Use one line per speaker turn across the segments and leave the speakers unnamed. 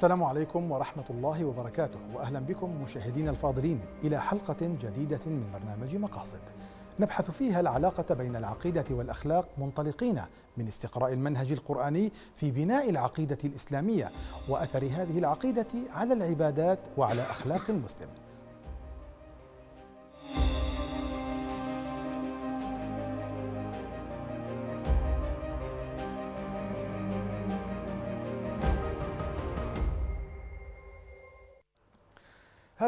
السلام عليكم ورحمة الله وبركاته وأهلا بكم مشاهدينا الفاضلين إلى حلقة جديدة من برنامج مقاصد نبحث فيها العلاقة بين العقيدة والأخلاق منطلقين من استقراء المنهج القرآني في بناء العقيدة الإسلامية وأثر هذه العقيدة على العبادات وعلى أخلاق المسلم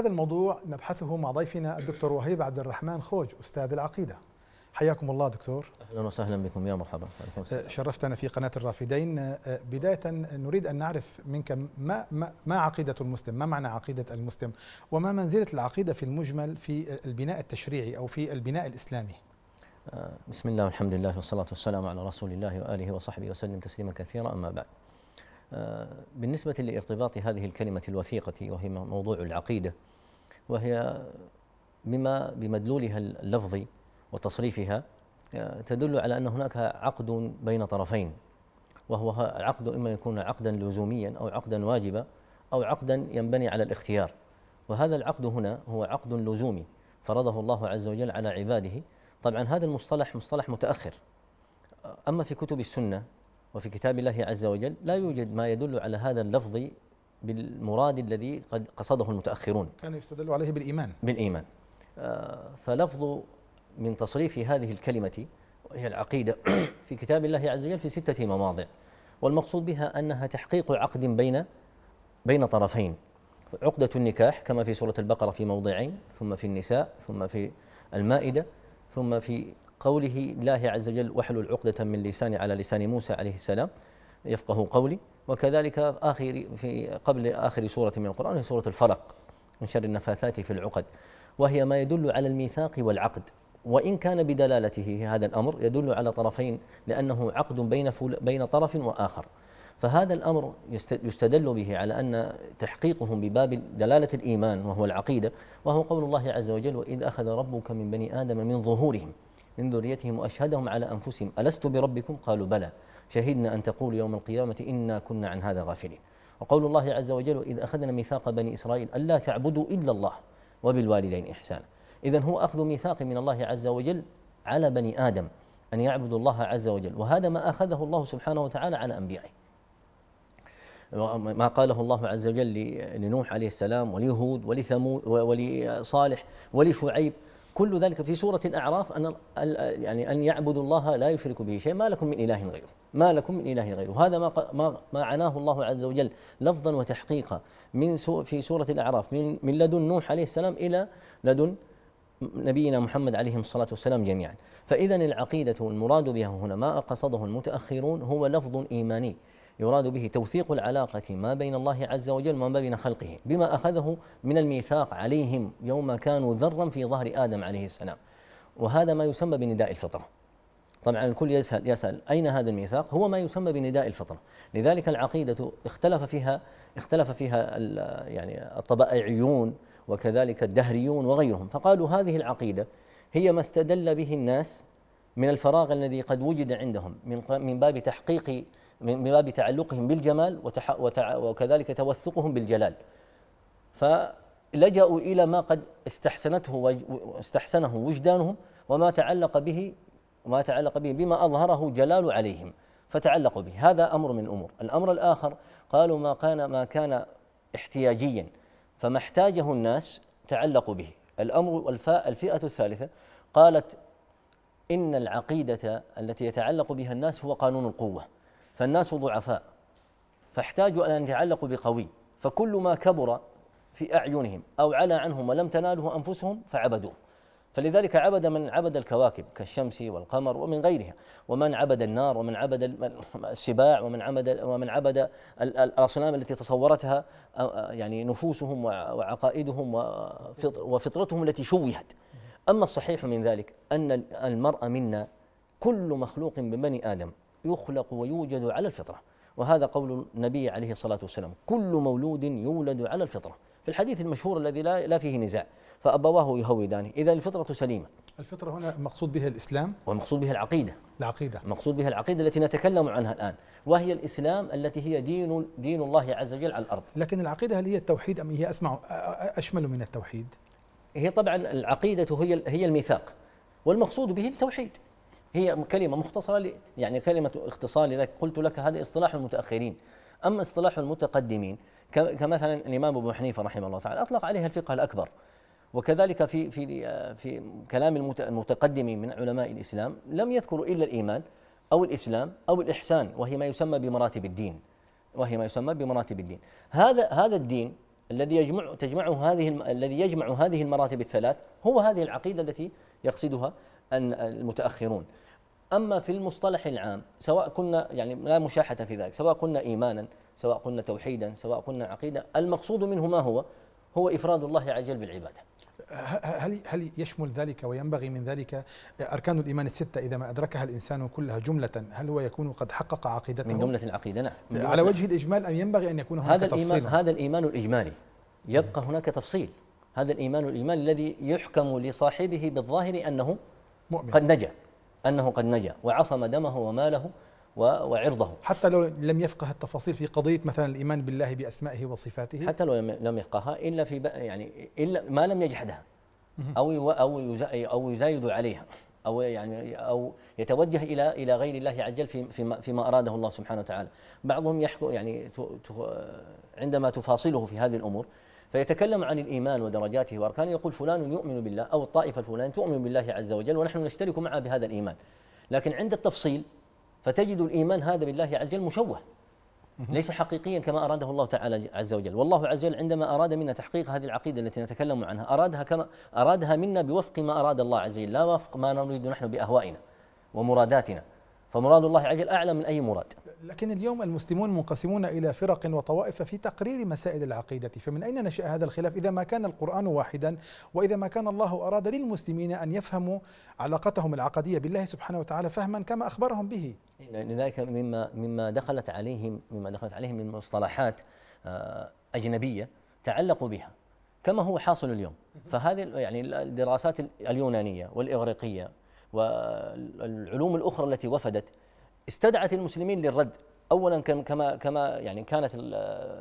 هذا الموضوع نبحثه مع ضيفنا الدكتور وهيب عبد الرحمن خوج استاذ العقيده حياكم الله دكتور
اهلا وسهلا بكم يا مرحبا أه،
شرفتنا في قناه الرافدين أه، بدايه نريد ان نعرف منك ما ما, ما عقيده المسلم ما معنى عقيده المسلم وما منزله العقيده في المجمل في البناء التشريعي او في البناء الاسلامي
أه، بسم الله والحمد لله والصلاه والسلام على رسول الله واله وصحبه وسلم تسليما كثيرا اما بعد بالنسبه لارتباط هذه الكلمه الوثيقه وهي موضوع العقيده وهي بما بمدلولها اللفظي وتصريفها آه، تدل على أن هناك عقد بين طرفين وهو العقد إما يكون عقدا لزوميا أو عقدا واجبا أو عقدا ينبني على الاختيار وهذا العقد هنا هو عقد لزومي فرضه الله عز وجل على عباده طبعا هذا المصطلح مصطلح متأخر أما في كتب السنة وفي كتاب الله عز وجل لا يوجد ما يدل على هذا اللفظ بالمراد الذي قد قصده المتأخرون
كانوا يستدلوا عليه بالإيمان
بالإيمان آه، فلفظ من تصريف هذه الكلمة وهي العقيدة في كتاب الله عز وجل في ستة مواضع والمقصود بها أنها تحقيق عقد بين بين طرفين عقدة النكاح كما في سورة البقرة في موضعين ثم في النساء ثم في المائدة ثم في قوله الله عز وجل واحلل عقدة من لساني على لسان موسى عليه السلام يفقه قولي وكذلك آخر في قبل آخر سورة من القرآن هي سورة الفلق من شر النفاثات في العقد وهي ما يدل على الميثاق والعقد وإن كان بدلالته هذا الأمر يدل على طرفين لأنه عقد بين بين طرف وآخر فهذا الأمر يستدل به على أن تحقيقهم بباب دلالة الإيمان وهو العقيدة وهو قول الله عز وجل وإذ أخذ ربك من بني آدم من ظهورهم من ذريتهم وأشهدهم على أنفسهم ألست بربكم قالوا بلى شهدنا أن تقول يوم القيامة إنا كنا عن هذا غافلين وقول الله عز وجل إذ أخذنا ميثاق بني إسرائيل ألا تعبدوا إلا الله وبالوالدين إحسانا إذا هو أخذ ميثاق من الله عز وجل على بني آدم أن يعبدوا الله عز وجل وهذا ما أخذه الله سبحانه وتعالى على أنبيائه ما قاله الله عز وجل لنوح عليه السلام وليهود ولثمود ولصالح ولشعيب كل ذلك في سورة الأعراف أن يعني أن يعبدوا الله لا يشركوا به شيء ما لكم من إله غيره ما لكم من إله غيره هذا ما ما ما عناه الله عز وجل لفظا وتحقيقا من في سورة الأعراف من من لدن نوح عليه السلام إلى لدن نبينا محمد عليه الصلاة والسلام جميعا فإذا العقيدة المراد بها هنا ما قصده المتأخرون هو لفظ إيماني يراد به توثيق العلاقة ما بين الله عز وجل وما بين خلقه بما أخذه من الميثاق عليهم يوم كانوا ذرا في ظهر آدم عليه السلام وهذا ما يسمى بنداء الفطرة طبعا الكل يسأل, يسأل أين هذا الميثاق هو ما يسمى بنداء الفطرة لذلك العقيدة اختلف فيها اختلف فيها يعني الطبائعيون وكذلك الدهريون وغيرهم فقالوا هذه العقيدة هي ما استدل به الناس من الفراغ الذي قد وجد عندهم من من باب تحقيق من باب تعلقهم بالجمال وكذلك توثقهم بالجلال فلجأوا إلى ما قد استحسنته استحسنه وجدانهم وما تعلق به وما تعلق به بما أظهره جلال عليهم فتعلقوا به هذا أمر من أمور الأمر الآخر قالوا ما كان ما كان احتياجيا فما احتاجه الناس تعلقوا به الأمر الفئة الثالثة قالت إن العقيدة التي يتعلق بها الناس هو قانون القوة فالناس ضعفاء فاحتاجوا أن يتعلقوا بقوي فكل ما كبر في أعينهم أو علا عنهم ولم تناله أنفسهم فعبدوه فلذلك عبد من عبد الكواكب كالشمس والقمر ومن غيرها ومن عبد النار ومن عبد السباع ومن عبد ومن عبد الاصنام التي تصورتها يعني نفوسهم وعقائدهم وفطرتهم التي شوهت اما الصحيح من ذلك ان المرء منا كل مخلوق من بني ادم يخلق ويوجد على الفطرة وهذا قول النبي عليه الصلاة والسلام كل مولود يولد على الفطرة في الحديث المشهور الذي لا, لا فيه نزاع فأبواه يهودانه إذا الفطرة سليمة الفطرة هنا المقصود بها الإسلام والمقصود بها العقيدة العقيدة المقصود بها العقيدة التي نتكلم عنها الآن وهي الإسلام التي هي دين دين الله عز وجل على الأرض لكن العقيدة هل هي التوحيد أم هي أسمع
أشمل من التوحيد
هي طبعا العقيدة هي هي الميثاق والمقصود به التوحيد هي كلمة مختصرة يعني كلمة اختصار لذلك قلت لك هذا اصطلاح المتأخرين أما اصطلاح المتقدمين كمثلا الإمام أبو حنيفة رحمه الله تعالى أطلق عليها الفقه الأكبر وكذلك في في في كلام المتقدم من علماء الإسلام لم يذكروا إلا الإيمان أو الإسلام أو الإحسان وهي ما يسمى بمراتب الدين وهي ما يسمى بمراتب الدين هذا هذا الدين الذي يجمع تجمعه هذه الذي يجمع هذه المراتب الثلاث هو هذه العقيدة التي يقصدها المتأخرون أما في المصطلح العام سواء كنا يعني لا مشاحة في ذلك سواء كنا إيمانا سواء كنا توحيدا سواء كنا عقيدة المقصود منه ما هو هو إفراد الله عز وجل بالعبادة
هل هل يشمل ذلك وينبغي من ذلك اركان الايمان السته اذا ما ادركها الانسان كلها جمله هل هو يكون قد حقق عقيدته؟ من جمله
العقيده نعم جملة على وجه الاجمال ام ينبغي ان يكون هناك هذا تفصيل؟ الإيمان هذا الايمان الاجمالي يبقى هناك تفصيل هذا الايمان الاجمالي الذي يحكم لصاحبه بالظاهر انه مؤمن. قد نجا أنه قد نجا وعصم دمه وماله وعرضه حتى لو لم يفقه التفاصيل في قضية مثلا الإيمان بالله بأسمائه وصفاته حتى لو لم يفقهها إلا في يعني إلا ما لم يجحدها أو أو أو يزايد عليها أو يعني أو يتوجه إلى إلى غير الله عجل في فيما, فيما أراده الله سبحانه وتعالى بعضهم يحكم يعني عندما تفاصله في هذه الأمور فيتكلم عن الإيمان ودرجاته وأركانه يقول فلان يؤمن بالله أو الطائفة الفلانية تؤمن بالله عز وجل ونحن نشترك معه بهذا الإيمان لكن عند التفصيل فتجد الإيمان هذا بالله عز وجل مشوه ليس حقيقيا كما أراده الله تعالى عز وجل والله عز وجل عندما أراد منا تحقيق هذه العقيدة التي نتكلم عنها أرادها, كما أرادها منا بوفق ما أراد الله عز وجل لا وفق ما نريد نحن بأهوائنا ومراداتنا فمراد الله عجل أعلى من أي مراد لكن اليوم
المسلمون منقسمون إلى فرق وطوائف في تقرير مسائل العقيدة فمن أين نشأ هذا الخلاف إذا ما كان القرآن واحدا وإذا ما كان الله أراد للمسلمين أن يفهموا علاقتهم العقدية بالله سبحانه وتعالى فهما كما أخبرهم به
لذلك مما مما دخلت عليهم مما دخلت عليهم من مصطلحات آه، أجنبية تعلقوا بها كما هو حاصل اليوم فهذه يعني الدراسات اليونانية والإغريقية والعلوم الاخرى التي وفدت استدعت المسلمين للرد اولا كما كما يعني كانت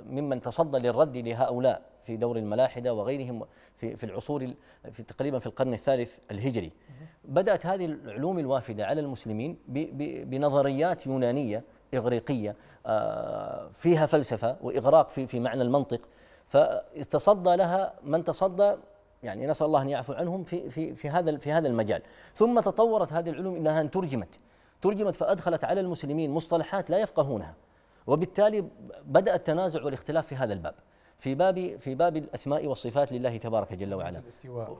ممن تصدى للرد لهؤلاء في دور الملاحده وغيرهم في في العصور في تقريبا في القرن الثالث الهجري بدات هذه العلوم الوافده على المسلمين بنظريات يونانيه اغريقيه آه، فيها فلسفه واغراق في في معنى المنطق فتصدى لها من تصدى يعني نسال الله ان يعفو عنهم في في في هذا في هذا المجال ثم تطورت هذه العلوم الى ان ترجمت ترجمت فادخلت على المسلمين مصطلحات لا يفقهونها وبالتالي بدا التنازع والاختلاف في هذا الباب في باب في باب الاسماء والصفات لله تبارك جل وعلا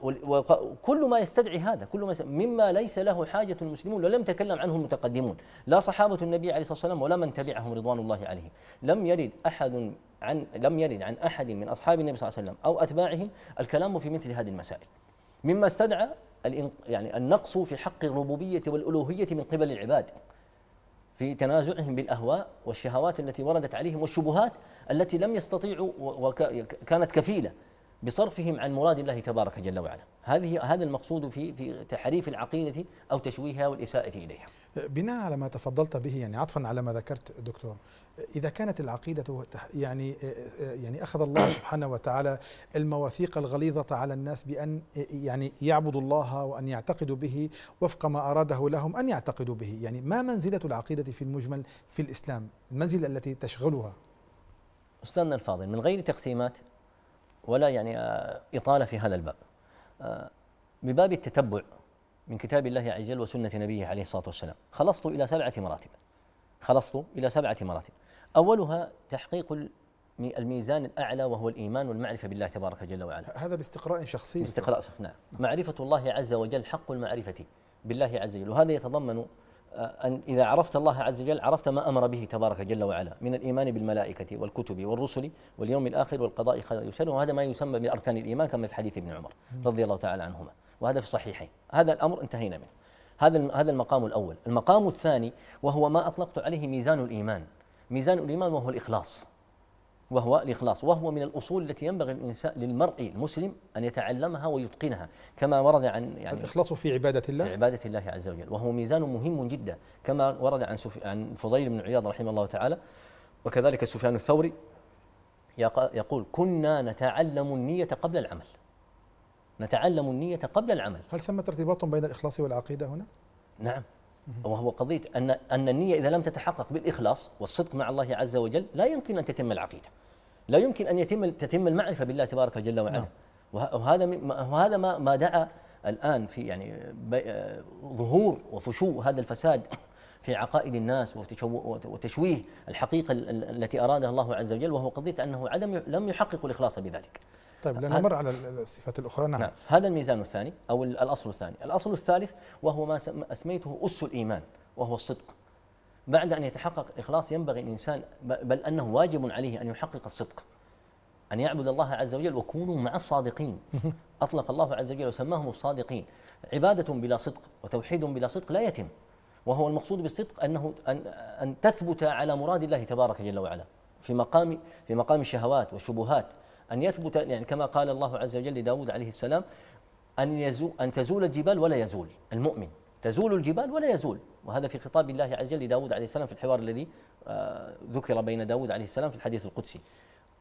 وكل ما يستدعي هذا كل ما مما ليس له حاجه المسلمون ولم تكلم عنه المتقدمون لا صحابه النبي عليه الصلاه والسلام ولا من تبعهم رضوان الله عليه لم يرد احد عن لم يرد عن أحد من أصحاب النبي صلى الله عليه وسلم أو أتباعهم الكلام في مثل هذه المسائل مما استدعى يعني النقص في حق الربوبية والألوهية من قبل العباد في تنازعهم بالأهواء والشهوات التي وردت عليهم والشبهات التي لم يستطيعوا وكانت كفيلة بصرفهم عن مراد الله تبارك جل وعلا هذه هذا المقصود في في تحريف العقيدة أو تشويهها والإساءة إليها
بناء على ما تفضلت به يعني عطفا على ما ذكرت دكتور اذا كانت العقيده يعني آه، آه، آه، يعني اخذ الله سبحانه وتعالى المواثيق الغليظه على الناس بان يعني يعبدوا الله وان يعتقدوا به وفق ما اراده لهم ان يعتقدوا به، يعني ما منزله العقيده في المجمل في الاسلام؟ المنزله التي تشغلها
استاذنا الفاضل من غير تقسيمات ولا يعني اطاله في هذا الباب بباب التتبع من كتاب الله عز وجل وسنة نبيه عليه الصلاة والسلام خلصت إلى سبعة مراتب خلصت إلى سبعة مراتب أولها تحقيق الميزان الأعلى وهو الإيمان والمعرفة بالله تبارك جل وعلا هذا باستقراء شخصي باستقراء نعم معرفة الله عز وجل حق المعرفة بالله عز وجل وهذا يتضمن آه، أن إذا عرفت الله عز وجل عرفت ما أمر به تبارك جل وعلا من الإيمان بالملائكة والكتب والرسل واليوم الآخر والقضاء خير وهذا ما يسمى بأركان الإيمان كما في حديث ابن عمر رضي الله تعالى عنهما وهذا في الصحيحين هذا الأمر انتهينا منه هذا هذا المقام الأول المقام الثاني وهو ما أطلقت عليه ميزان الإيمان ميزان الإيمان وهو الإخلاص وهو الإخلاص وهو من الأصول التي ينبغي الإنسان للمرء المسلم أن يتعلمها ويتقنها كما ورد عن يعني الإخلاص في عبادة الله في عبادة الله عز وجل وهو ميزان مهم جدا كما ورد عن عن فضيل بن عياض رحمه الله تعالى وكذلك سفيان الثوري يقول كنا نتعلم النية قبل العمل نتعلم النية قبل العمل
هل ثمة ارتباط بين الإخلاص والعقيدة هنا؟
نعم وهو قضية أن أن النية إذا لم تتحقق بالإخلاص والصدق مع الله عز وجل لا يمكن أن تتم العقيدة لا يمكن أن يتم تتم المعرفة بالله تبارك جل وعلا نعم. وهذا وهذا ما ما دعا الآن في يعني ظهور وفشو هذا الفساد في عقائد الناس وتشويه الحقيقة التي أرادها الله عز وجل وهو قضية أنه عدم لم يحقق الإخلاص بذلك طيب لأنه مر على الصفات الأخرى نعم. نعم هذا الميزان الثاني أو الأصل الثاني الأصل الثالث وهو ما أسميته أس الإيمان وهو الصدق بعد أن يتحقق الإخلاص ينبغي الإنسان بل أنه واجب عليه أن يحقق الصدق أن يعبد الله عز وجل وكونوا مع الصادقين أطلق الله عز وجل وسماهم الصادقين عبادة بلا صدق وتوحيد بلا صدق لا يتم وهو المقصود بالصدق أنه أن, أن تثبت على مراد الله تبارك جل وعلا في مقام في مقام الشهوات والشبهات أن يثبت يعني كما قال الله عز وجل لداود عليه السلام أن يزول أن تزول الجبال ولا يزول المؤمن تزول الجبال ولا يزول وهذا في خطاب الله عز وجل لداود عليه السلام في الحوار الذي آه، ذكر بين داود عليه السلام في الحديث القدسي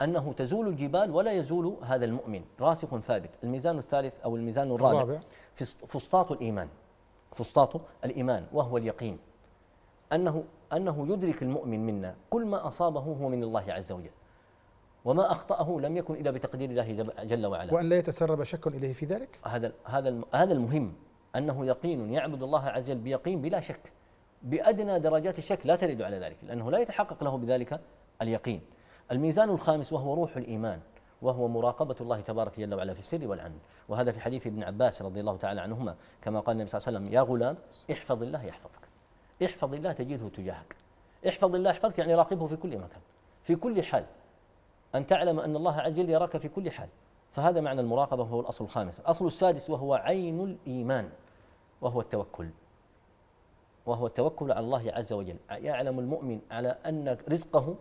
أنه تزول الجبال ولا يزول هذا المؤمن راسخ ثابت الميزان الثالث أو الميزان الرابع فسطاط الإيمان فسطاطه الإيمان وهو اليقين أنه أنه يدرك المؤمن منا كل ما أصابه هو من الله عز وجل وما أخطأه لم يكن إلا بتقدير الله جل وعلا وأن لا يتسرب شك إليه في ذلك هذا هذا هذا المهم أنه يقين يعبد الله عز وجل بيقين بلا شك بأدنى درجات الشك لا ترد على ذلك لأنه لا يتحقق له بذلك اليقين الميزان الخامس وهو روح الإيمان وهو مراقبة الله تبارك جل وعلا في السر والعلن وهذا في حديث ابن عباس رضي الله تعالى عنهما كما قال النبي صلى الله عليه وسلم يا غلام احفظ الله يحفظك احفظ الله تجده تجاهك احفظ الله يحفظك يعني راقبه في كل مكان في كل حال أن تعلم أن الله عز وجل يراك في كل حال فهذا معنى المراقبة وهو الأصل الخامس الأصل السادس وهو عين الإيمان وهو التوكل وهو التوكل على الله عز وجل يعلم المؤمن على أن رزقه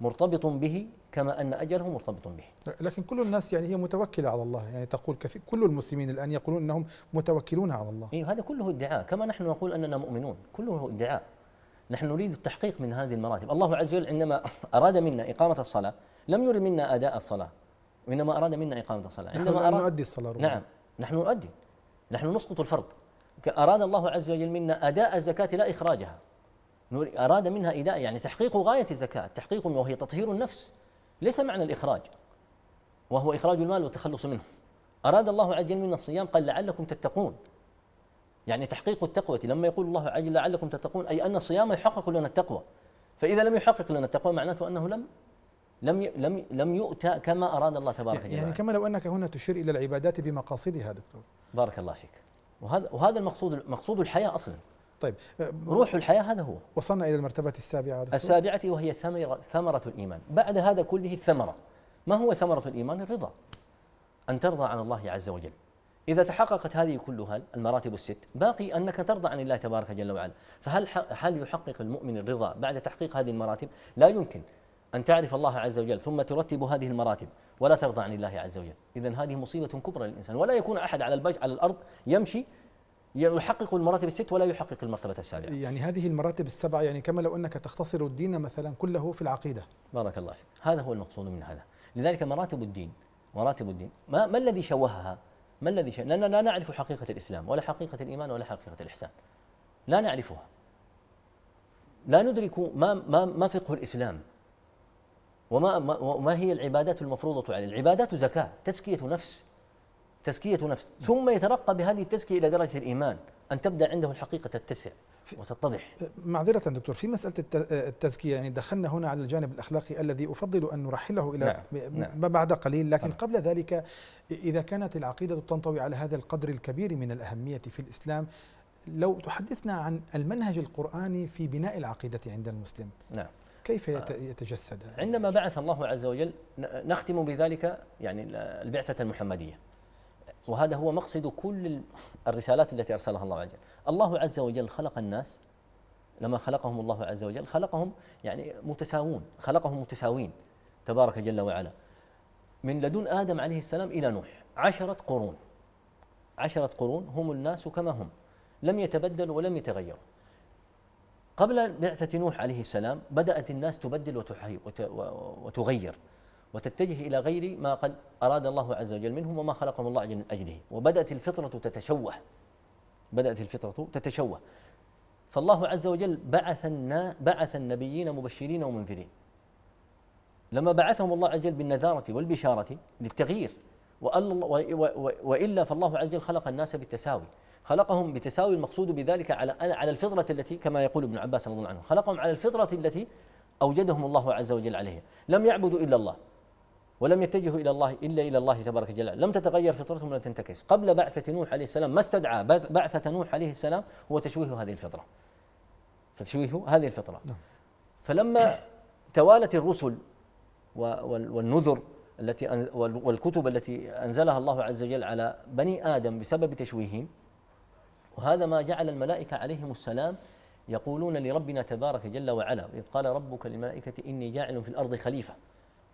مرتبط به كما أن أجله مرتبط به لكن كل الناس يعني هي
متوكلة على الله يعني تقول كثير كل المسلمين الآن يقولون أنهم متوكلون على الله
إيه هذا كله ادعاء كما نحن نقول أننا مؤمنون كله ادعاء نحن نريد التحقيق من هذه المراتب الله عز وجل عندما أراد منا إقامة الصلاة لم يرد منا أداء الصلاة وإنما أراد منا إقامة الصلاة عندما نحن أراد نؤدي الصلاة ربما. نعم نحن نؤدي نحن نسقط الفرض أراد الله عز وجل منا أداء الزكاة لا إخراجها أراد منها إيداء يعني تحقيق غاية الزكاة تحقيق وهي تطهير النفس ليس معنى الإخراج وهو إخراج المال والتخلص منه أراد الله عجل من الصيام قال لعلكم تتقون يعني تحقيق التقوى لما يقول الله عجل لعلكم تتقون أي أن الصيام يحقق لنا التقوى فإذا لم يحقق لنا التقوى معناته أنه لم لم لم لم يؤتى كما أراد الله تبارك وتعالى يعني كما لو
أنك هنا تشير إلى العبادات بمقاصدها دكتور
بارك الله فيك وهذا وهذا المقصود مقصود الحياة أصلا طيب أه، روح الحياة هذا هو
وصلنا إلى المرتبة السابعة دكتور. السابعة
وهي ثمرة, ثمرة الإيمان بعد هذا كله الثمرة ما هو ثمرة الإيمان الرضا أن ترضى عن الله عز وجل إذا تحققت هذه كلها المراتب الست باقي أنك ترضى عن الله تبارك جل وعلا فهل هل يحقق المؤمن الرضا بعد تحقيق هذه المراتب لا يمكن أن تعرف الله عز وجل ثم ترتب هذه المراتب ولا ترضى عن الله عز وجل إذا هذه مصيبة كبرى للإنسان ولا يكون أحد على البج على الأرض يمشي يحقق المراتب الست ولا يحقق المرتبة السابعة
يعني هذه المراتب السبعة يعني كما لو أنك تختصر الدين مثلا
كله في العقيدة بارك الله فيك هذا هو المقصود من هذا لذلك مراتب الدين مراتب الدين ما, ما الذي شوهها ما الذي شوهها؟ لأننا لا نعرف حقيقة الإسلام ولا حقيقة الإيمان ولا حقيقة الإحسان لا نعرفها لا ندرك ما ما ما فقه الإسلام وما ما, وما هي العبادات المفروضة عليه العبادات زكاة تزكية نفس تزكية نفس ثم يترقى بهذه التزكية إلى درجة الإيمان أن تبدأ عنده الحقيقة تتسع وتتضح
معذرة دكتور في مسألة التزكية يعني دخلنا هنا على الجانب الأخلاقي الذي أفضل أن نرحله إلى نعم. نعم. بعد قليل لكن نعم. قبل ذلك إذا كانت العقيدة تنطوي على هذا القدر الكبير من الأهمية في الإسلام لو تحدثنا عن المنهج القرآني في بناء العقيدة عند المسلم نعم كيف آه. يتجسد؟
عندما بعث الله عز وجل نختم بذلك يعني البعثة المحمدية وهذا هو مقصد كل الرسالات التي أرسلها الله عز وجل الله عز وجل خلق الناس لما خلقهم الله عز وجل خلقهم يعني متساوون خلقهم متساوين تبارك جل وعلا من لدن آدم عليه السلام إلى نوح عشرة قرون عشرة قرون هم الناس كما هم لم يتبدلوا ولم يتغيروا قبل بعثة نوح عليه السلام بدأت الناس تبدل وتغير وتتجه إلى غير ما قد أراد الله عز وجل منهم وما خلقهم الله من أجله وبدأت الفطرة تتشوه بدأت الفطرة تتشوه فالله عز وجل بعث بعث النبيين مبشرين ومنذرين لما بعثهم الله عز وجل بالنذارة والبشارة للتغيير وإلا فالله عز وجل خلق الناس بالتساوي خلقهم بتساوي المقصود بذلك على على الفطرة التي كما يقول ابن عباس رضي الله عنه خلقهم على الفطرة التي أوجدهم الله عز وجل عليها لم يعبدوا إلا الله ولم يتجهوا إلى الله إلا إلى الله تبارك وتعالى لم تتغير فطرتهم ولم تنتكس قبل بعثة نوح عليه السلام ما استدعى بعثة نوح عليه السلام هو تشويه هذه الفطرة فتشويه هذه الفطرة نعم. فلما توالت الرسل والنذر التي والكتب التي انزلها الله عز وجل على بني ادم بسبب تشويههم وهذا ما جعل الملائكه عليهم السلام يقولون لربنا تبارك جل وعلا اذ قال ربك للملائكه اني جاعل في الارض خليفه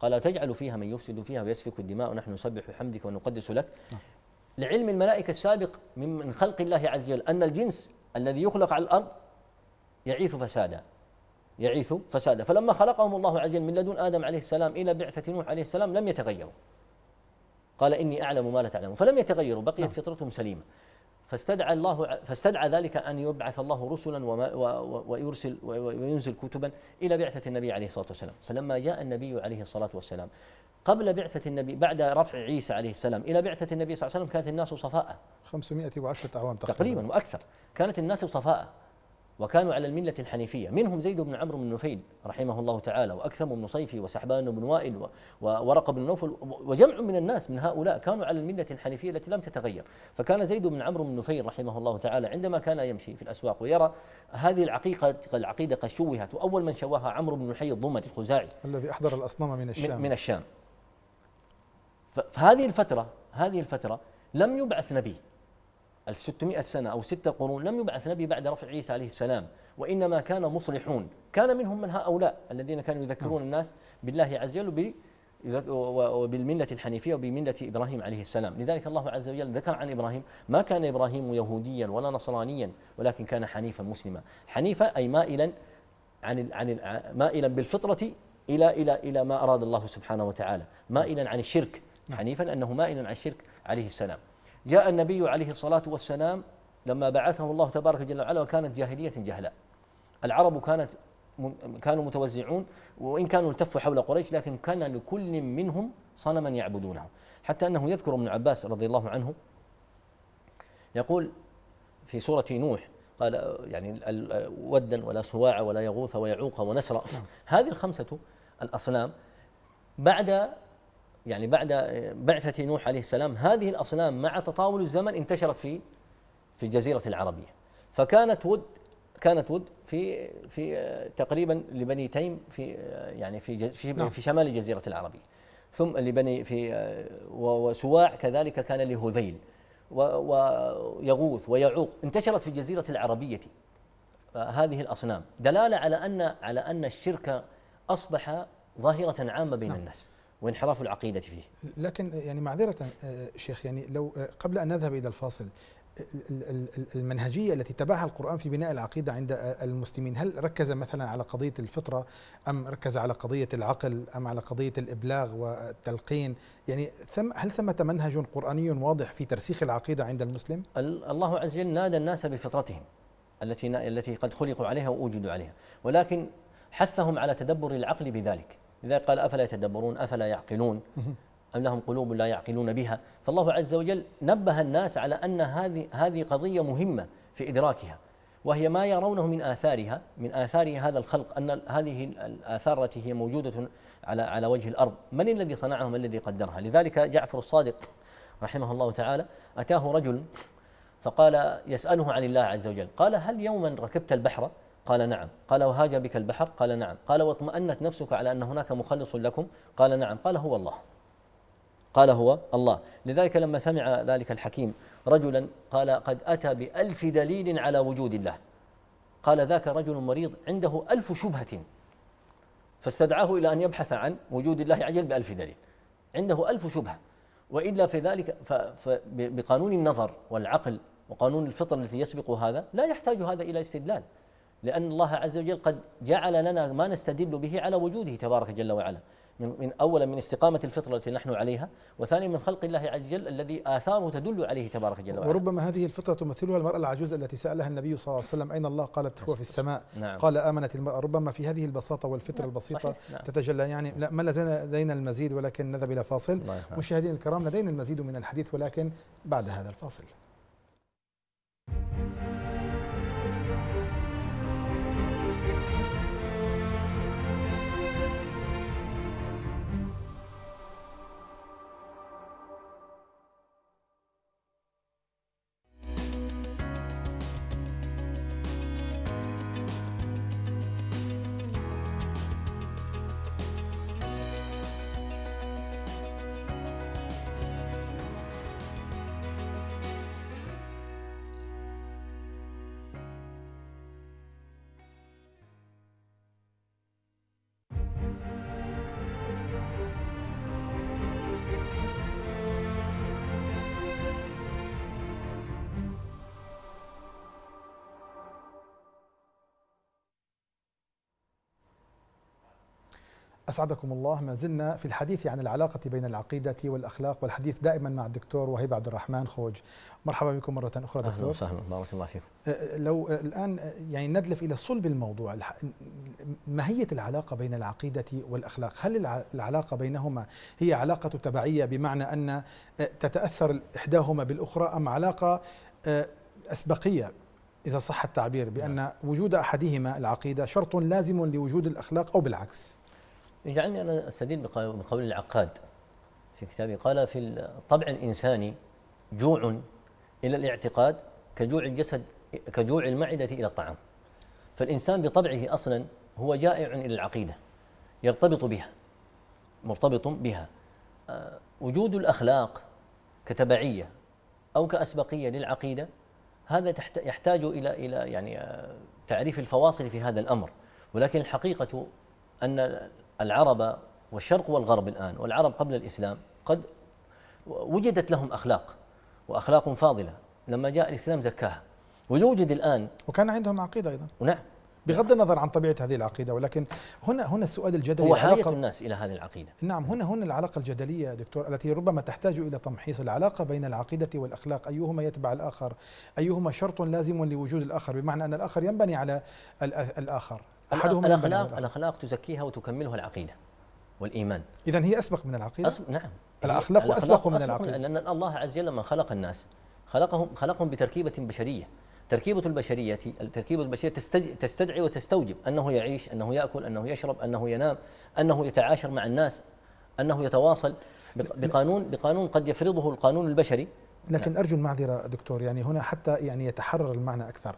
قال تجعل فيها من يفسد فيها ويسفك الدماء ونحن نسبح بحمدك ونقدس لك نعم. لعلم الملائكة السابق من خلق الله عز وجل أن الجنس الذي يخلق على الأرض يعيث فسادا يعيث فسادا فلما خلقهم الله عز وجل من لدن آدم عليه السلام إلى بعثة نوح عليه السلام لم يتغيروا قال إني أعلم ما لا تعلمون فلم يتغيروا بقيت نعم. فطرتهم سليمة فاستدعى الله فاستدعى ذلك ان يبعث الله رسلا وما ويرسل وينزل كتبا الى بعثه النبي عليه الصلاه والسلام، فلما جاء النبي عليه الصلاه والسلام قبل بعثه النبي بعد رفع عيسى عليه السلام الى بعثه النبي صلى الله عليه وسلم كانت الناس صفاء 510 اعوام تقريبا تقريبا واكثر، كانت الناس صفاء وكانوا على الملة الحنيفية منهم زيد بن عمرو بن نفيل رحمه الله تعالى وأكثم بن صيفي وسحبان بن وائل وورق بن نوفل وجمع من الناس من هؤلاء كانوا على الملة الحنيفية التي لم تتغير فكان زيد بن عمرو بن نفيل رحمه الله تعالى عندما كان يمشي في الأسواق ويرى هذه العقيقة العقيدة قد شوهت وأول من شوها عمرو بن محي الضمة الخزاعي
الذي أحضر الأصنام من الشام من
الشام فهذه الفترة هذه الفترة لم يبعث نبي ال 600 سنة أو ستة قرون لم يبعث نبي بعد رفع عيسى عليه السلام وإنما كان مصلحون كان منهم من هؤلاء الذين كانوا يذكرون نعم. الناس بالله عز وجل وبالملة الحنيفية وبملة إبراهيم عليه السلام لذلك الله عز وجل ذكر عن إبراهيم ما كان إبراهيم يهوديا ولا نصرانيا ولكن كان حنيفا مسلما حنيفا أي مائلا عن عن مائلا بالفطرة إلى إلى إلى ما أراد الله سبحانه وتعالى مائلا عن الشرك نعم. حنيفا أنه مائلا عن الشرك عليه السلام جاء النبي عليه الصلاة والسلام لما بعثه الله تبارك جل وعلا وكانت جاهلية جهلاء العرب كانت كانوا متوزعون وإن كانوا التفوا حول قريش لكن كان لكل منهم صنما يعبدونه حتى أنه يذكر ابن عباس رضي الله عنه يقول في سورة نوح قال يعني ودا ولا سواع ولا يغوث ويعوق ونسر نعم. هذه الخمسة الأصنام بعد يعني بعد بعثة نوح عليه السلام هذه الأصنام مع تطاول الزمن انتشرت في في الجزيرة العربية فكانت ود كانت ود في في تقريبا لبني تيم في يعني في في, نعم. في شمال الجزيرة العربية ثم لبني في وسواع كذلك كان لهذيل ويغوث ويعوق انتشرت في الجزيرة العربية هذه الأصنام دلالة على أن على أن الشرك أصبح ظاهرة عامة بين نعم. الناس وانحراف العقيدة فيه
لكن يعني معذرة آه، شيخ يعني لو آه، قبل أن نذهب إلى الفاصل المنهجية التي اتبعها القرآن في بناء العقيدة عند آه، المسلمين هل ركز مثلا على قضية الفطرة أم ركز على قضية العقل أم على قضية الإبلاغ والتلقين يعني هل ثمة منهج قرآني واضح في ترسيخ العقيدة عند المسلم؟
الله عز وجل نادى الناس بفطرتهم التي التي قد خلقوا عليها وأوجدوا عليها ولكن حثهم على تدبر العقل بذلك لذلك قال أفلا يتدبرون أفلا يعقلون أم لهم قلوب لا يعقلون بها فالله عز وجل نبه الناس على أن هذه هذه قضية مهمة في إدراكها وهي ما يرونه من آثارها من آثار هذا الخلق أن هذه الآثار التي هي موجودة على على وجه الأرض من الذي صنعها من الذي قدرها لذلك جعفر الصادق رحمه الله تعالى أتاه رجل فقال يسأله عن الله عز وجل قال هل يوما ركبت البحر قال نعم قال وهاج بك البحر قال نعم قال واطمأنت نفسك على أن هناك مخلص لكم قال نعم قال هو الله قال هو الله لذلك لما سمع ذلك الحكيم رجلا قال قد أتى بألف دليل على وجود الله قال ذاك رجل مريض عنده ألف شبهة فاستدعاه إلى أن يبحث عن وجود الله عجل بألف دليل عنده ألف شبهة وإلا في ذلك بقانون النظر والعقل وقانون الفطر التي يسبق هذا لا يحتاج هذا إلى استدلال لأن الله عز وجل قد جعل لنا ما نستدل به على وجوده تبارك جل وعلا من, من أولا من استقامة الفطرة التي نحن عليها وثانيا من خلق الله عز وجل الذي آثاره تدل عليه تبارك جل وعلا
وربما هذه الفطرة تمثلها المرأة العجوز التي سألها النبي صلى الله عليه وسلم أين الله قالت هو في نعم. السماء نعم. قال آمنت المرأة ربما في هذه البساطة والفطرة نعم. البسيطة نعم. تتجلى يعني لا ما لدينا المزيد ولكن نذهب إلى فاصل مشاهدينا الكرام لدينا المزيد من الحديث ولكن بعد هذا الفاصل أسعدكم الله ما زلنا في الحديث عن العلاقة بين العقيدة والأخلاق والحديث دائما مع الدكتور وهيب عبد الرحمن خوج مرحبا بكم مرة أخرى دكتور أهلا وسهلا بارك الله فيكم أه، أه، لو أه، الآن يعني ندلف إلى صلب الموضوع ماهية العلاقة بين العقيدة والأخلاق هل العلاقة بينهما هي علاقة تبعية بمعنى أن تتأثر إحداهما بالأخرى أم علاقة أسبقية إذا صح التعبير بأن نعم. وجود أحدهما العقيدة شرط لازم لوجود الأخلاق أو بالعكس
يجعلني أنا أستدل بقول العقاد في كتابه قال في الطبع الإنساني جوع إلى الاعتقاد كجوع الجسد كجوع المعدة إلى الطعام فالإنسان بطبعه أصلا هو جائع إلى العقيدة يرتبط بها مرتبط بها آه، وجود الأخلاق كتبعية أو كأسبقية للعقيدة هذا يحتاج إلى إلى يعني آه، تعريف الفواصل في هذا الأمر ولكن الحقيقة أن العرب والشرق والغرب الآن والعرب قبل الإسلام قد وجدت لهم أخلاق وأخلاق فاضلة لما جاء الإسلام زكاها ويوجد الآن
وكان عندهم عقيدة أيضا نعم بغض النظر عن طبيعه هذه العقيده ولكن هنا هنا السؤال الجدلي هو حاجة
الناس الى هذه العقيده
نعم هنا هنا العلاقه الجدليه دكتور التي ربما تحتاج الى تمحيص العلاقه بين العقيده والاخلاق ايهما يتبع الاخر ايهما شرط لازم لوجود الاخر بمعنى ان الاخر ينبني على الاخر أحدهم الأخلاق
الأخلاق تزكيها وتكملها العقيدة والإيمان
إذا هي أسبق من العقيدة؟ أسبق
نعم الأخلاق, أسبق من العقيدة لأن الله عز وجل من خلق الناس خلقهم خلقهم بتركيبة بشرية تركيبة البشرية التركيبة البشرية تستج... تستدعي وتستوجب أنه يعيش أنه يأكل أنه يشرب أنه ينام أنه يتعاشر مع الناس أنه يتواصل بقانون بقانون قد يفرضه القانون البشري لكن نعم.
أرجو المعذرة دكتور يعني هنا حتى يعني يتحرر المعنى أكثر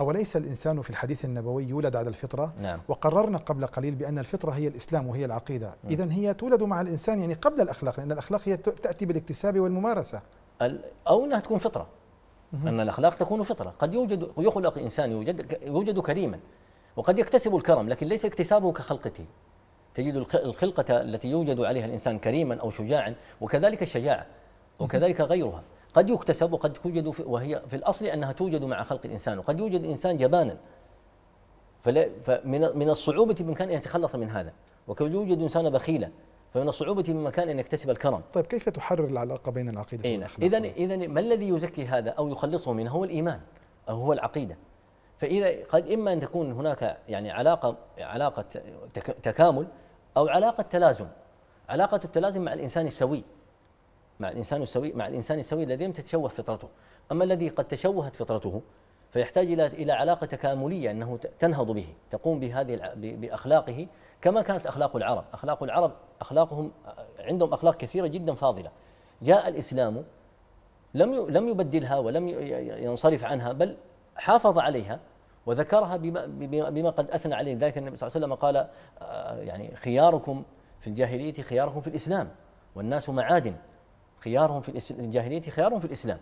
أوليس الإنسان في الحديث النبوي يولد على الفطرة نعم. وقررنا قبل قليل بأن الفطرة هي الإسلام وهي العقيدة نعم. إذا هي تولد مع الإنسان يعني قبل الأخلاق لأن الأخلاق هي تأتي بالاكتساب
والممارسة أو أنها تكون فطرة مم. أن الأخلاق تكون فطرة قد يوجد يخلق إنسان يوجد, يوجد كريما وقد يكتسب الكرم لكن ليس اكتسابه كخلقته تجد الخلقة التي يوجد عليها الإنسان كريما أو شجاعا وكذلك الشجاعة وكذلك غيرها قد يكتسب وقد توجد في وهي في الأصل أنها توجد مع خلق الإنسان وقد يوجد إنسان جبانا فمن من الصعوبة بإمكانه أن يتخلص من هذا وقد يوجد إنسان بخيلا فمن الصعوبة بإمكانه أن يكتسب الكرم
طيب كيف تحرر العلاقة بين العقيدة
إيه، والأخلاق؟ إذا إذا ما الذي يزكي هذا أو يخلصه منه هو الإيمان أو هو العقيدة فإذا قد إما أن تكون هناك يعني علاقة علاقة تكامل أو علاقة تلازم علاقة التلازم مع الإنسان السوي مع الانسان السوي مع الانسان السوي الذي لم تتشوه فطرته اما الذي قد تشوهت فطرته فيحتاج الى الى علاقه تكامليه انه تنهض به تقوم بهذه باخلاقه كما كانت اخلاق العرب اخلاق العرب اخلاقهم عندهم اخلاق كثيره جدا فاضله جاء الاسلام لم لم يبدلها ولم ينصرف عنها بل حافظ عليها وذكرها بما, بما قد اثنى عليه لذلك النبي صلى الله عليه وسلم قال آه، يعني خياركم في الجاهليه خياركم في الاسلام والناس معادن خيارهم في الجاهلية خيارهم في الإسلام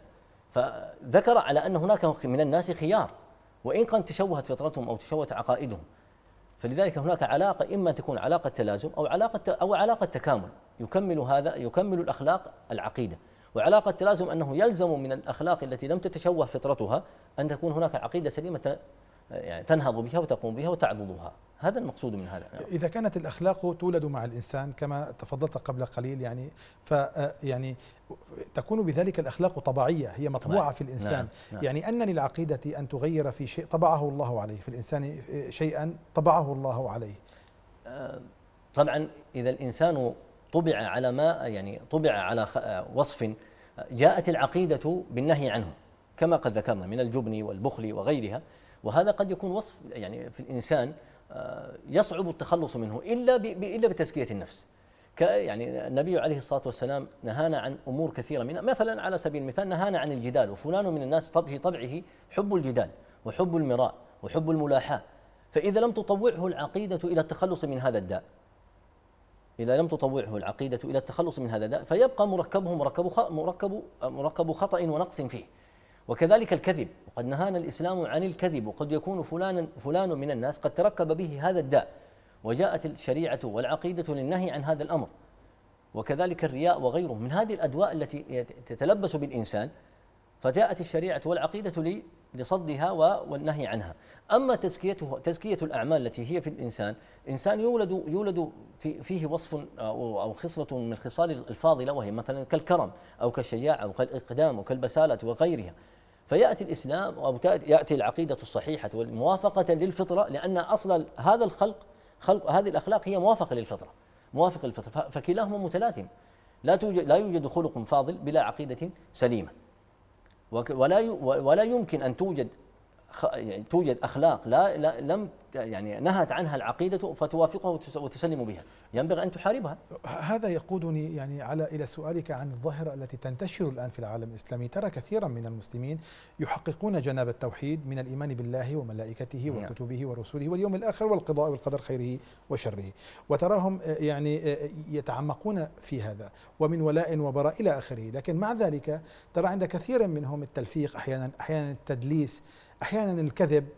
فذكر على أن هناك من الناس خيار وإن كان تشوهت فطرتهم أو تشوهت عقائدهم فلذلك هناك علاقة إما تكون علاقة تلازم أو علاقة أو علاقة تكامل يكمل هذا يكمل الأخلاق العقيدة وعلاقة تلازم أنه يلزم من الأخلاق التي لم تتشوه فطرتها أن تكون هناك عقيدة سليمة يعني تنهض بها وتقوم بها وتعضدها هذا المقصود من هذا يعني. اذا كانت الاخلاق
تولد مع الانسان كما تفضلت قبل قليل يعني ف آه، يعني تكون بذلك الاخلاق طبيعيه هي مطبوعه نعم. في الانسان نعم. نعم. يعني ان للعقيده ان تغير في شيء طبعه الله عليه في الانسان آه، شيئا طبعه الله عليه
آه، طبعا اذا الانسان طبع على ما يعني طبع على وصف جاءت العقيده بالنهي عنه كما قد ذكرنا من الجبن والبخل وغيرها وهذا قد يكون وصف يعني في الانسان آه، يصعب التخلص منه الا الا بتزكيه النفس يعني النبي عليه الصلاه والسلام نهانا عن امور كثيره منها مثلا على سبيل المثال نهانا عن الجدال وفلان من الناس في طبعه حب الجدال وحب المراء وحب الملاحاه فاذا لم تطوعه العقيده الى التخلص من هذا الداء إذا لم تطوعه العقيدة إلى التخلص من هذا الداء فيبقى مركبه مركب مركب مركب خطأ ونقص فيه وكذلك الكذب وقد نهانا الإسلام عن الكذب وقد يكون فلان, فلان من الناس قد تركب به هذا الداء وجاءت الشريعة والعقيدة للنهي عن هذا الأمر وكذلك الرياء وغيره من هذه الأدواء التي تتلبس بالإنسان فجاءت الشريعة والعقيدة لصدها والنهي عنها أما تزكيته تزكية الأعمال التي هي في الإنسان إنسان يولد يولد في فيه وصف أو خصلة من خصال الفاضلة وهي مثلا كالكرم أو كالشجاعة أو كالإقدام أو كالبسالة وغيرها فياتي الاسلام او ياتي العقيده الصحيحه والموافقه للفطره لان اصل هذا الخلق خلق هذه الاخلاق هي موافقه للفطره موافقه للفطره فكلاهما متلازم لا توجد لا يوجد خلق فاضل بلا عقيده سليمه ولا ولا يمكن ان توجد يعني توجد اخلاق لا, لا لم يعني نهت عنها العقيده فتوافقها وتسلم بها، ينبغي ان تحاربها.
هذا يقودني يعني على الى سؤالك عن الظاهره التي تنتشر الان في العالم الاسلامي، ترى كثيرا من المسلمين يحققون جناب التوحيد من الايمان بالله وملائكته نعم. وكتبه ورسوله واليوم الاخر والقضاء والقدر خيره وشره، وتراهم آه، يعني آه، آه، يتعمقون في هذا ومن ولاء وبراء الى اخره، لكن مع ذلك ترى عند كثير منهم التلفيق احيانا احيانا التدليس أحيانا الكذب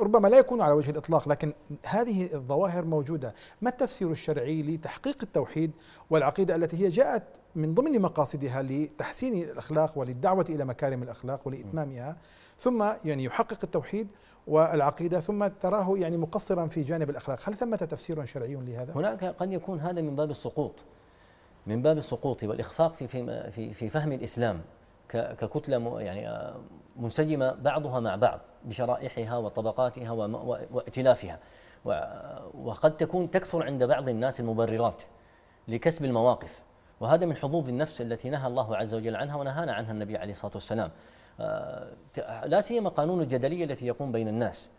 ربما لا يكون على وجه الإطلاق لكن هذه الظواهر موجودة ما التفسير الشرعي لتحقيق التوحيد والعقيدة التي هي جاءت من ضمن مقاصدها لتحسين الأخلاق وللدعوة إلى مكارم الأخلاق ولإتمامها ثم يعني يحقق التوحيد والعقيدة ثم تراه يعني مقصرا في جانب الأخلاق هل ثمة تفسير شرعي لهذا؟ هناك
قد يكون هذا من باب السقوط من باب السقوط والإخفاق في, في, في, فهم الإسلام ككتلة يعني آه، منسجمة بعضها مع بعض بشرائحها وطبقاتها وائتلافها وقد تكون تكثر عند بعض الناس المبررات لكسب المواقف وهذا من حظوظ النفس التي نهى الله عز وجل عنها ونهانا عنها النبي عليه الصلاة والسلام آه، لا سيما قانون الجدلية التي يقوم بين الناس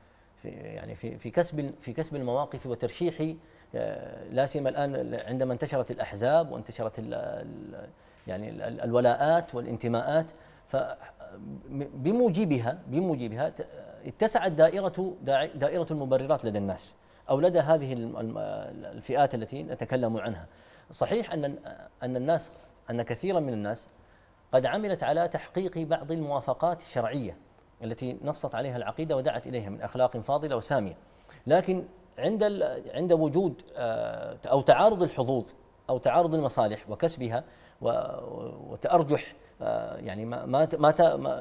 في يعني في في كسب في كسب المواقف وترشيح آه، لا سيما الان عندما انتشرت الاحزاب وانتشرت يعني الولاءات والانتماءات بموجبها بموجبها اتسعت دائرة دائرة المبررات لدى الناس أو لدى هذه الفئات التي نتكلم عنها صحيح أن أن الناس أن كثيرا من الناس قد عملت على تحقيق بعض الموافقات الشرعية التي نصت عليها العقيدة ودعت إليها من أخلاق فاضلة وسامية لكن عند عند وجود آه، أو تعارض الحظوظ أو تعارض المصالح وكسبها وتأرجح آه، يعني ما ما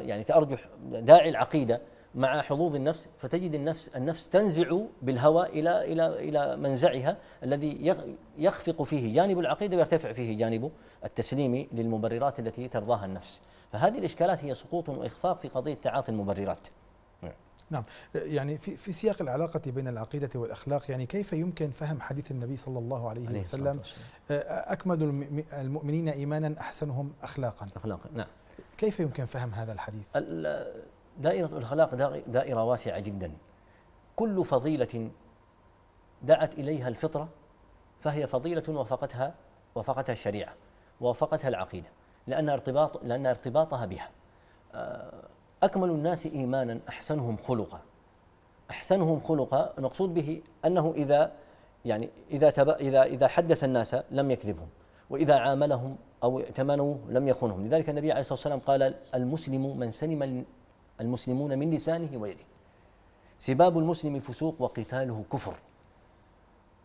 يعني تأرجح داعي العقيدة مع حظوظ النفس فتجد النفس النفس تنزع بالهوى الى الى الى منزعها الذي يخفق فيه جانب العقيده ويرتفع فيه جانب التسليم للمبررات التي ترضاها النفس فهذه الاشكالات هي سقوط واخفاق في قضيه تعاطي المبررات نعم.
نعم يعني في, في سياق العلاقة بين العقيدة والأخلاق يعني كيف يمكن فهم حديث النبي صلى الله عليه, عليه وسلم آه، أكمل المؤمنين إيمانا أحسنهم أخلاقا
أخلاقا نعم كيف يمكن فهم هذا الحديث دائرة الأخلاق دائرة واسعة جدا كل فضيلة دعت إليها الفطرة فهي فضيلة وافقتها وافقتها الشريعة وافقتها العقيدة لأن ارتباط لأن ارتباطها بها آه، أكمل الناس إيمانا أحسنهم خلقا أحسنهم خلقا المقصود به أنه إذا يعني إذا إذا إذا حدث الناس لم يكذبهم وإذا عاملهم أو ائتمنوا لم يخونهم لذلك النبي عليه الصلاة والسلام قال المسلم من سلم المسلمون من لسانه ويده سباب المسلم فسوق وقتاله كفر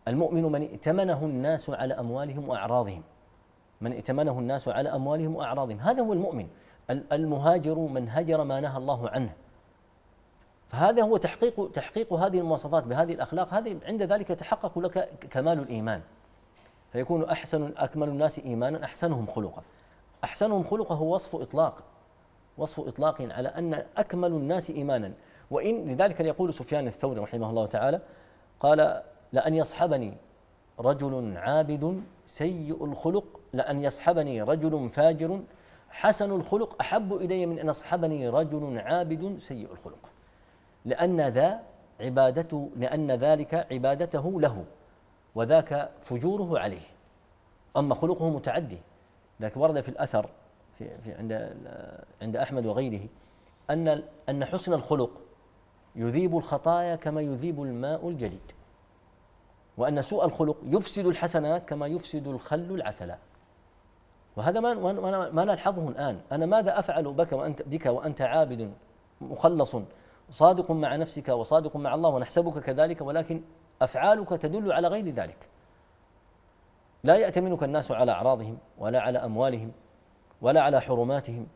المؤمن من ائتمنه الناس على أموالهم وأعراضهم من ائتمنه الناس على أموالهم وأعراضهم هذا هو المؤمن المهاجر من هجر ما نهى الله عنه فهذا هو تحقيق تحقيق هذه المواصفات بهذه الاخلاق هذه عند ذلك يتحقق لك كمال الايمان فيكون احسن اكمل الناس ايمانا احسنهم خلقا احسنهم خلقا هو وصف اطلاق وصف اطلاق على ان اكمل الناس ايمانا وان لذلك يقول سفيان الثوري رحمه الله تعالى قال لان يصحبني رجل عابد سيء الخلق لان يصحبني رجل فاجر حسن الخلق أحب إلي من أن أصحبني رجل عابد سيء الخلق لأن ذا عبادته لأن ذلك عبادته له وذاك فجوره عليه أما خلقه متعدي ذاك ورد في الأثر في, في عند عند أحمد وغيره أن أن حسن الخلق يذيب الخطايا كما يذيب الماء الجليد وأن سوء الخلق يفسد الحسنات كما يفسد الخل العسلات وهذا ما ما, نلحظه الان انا ماذا افعل بك وانت بك وانت عابد مخلص صادق مع نفسك وصادق مع الله ونحسبك كذلك ولكن افعالك تدل على غير ذلك لا يأتمنك الناس على أعراضهم ولا على أموالهم ولا على حرماتهم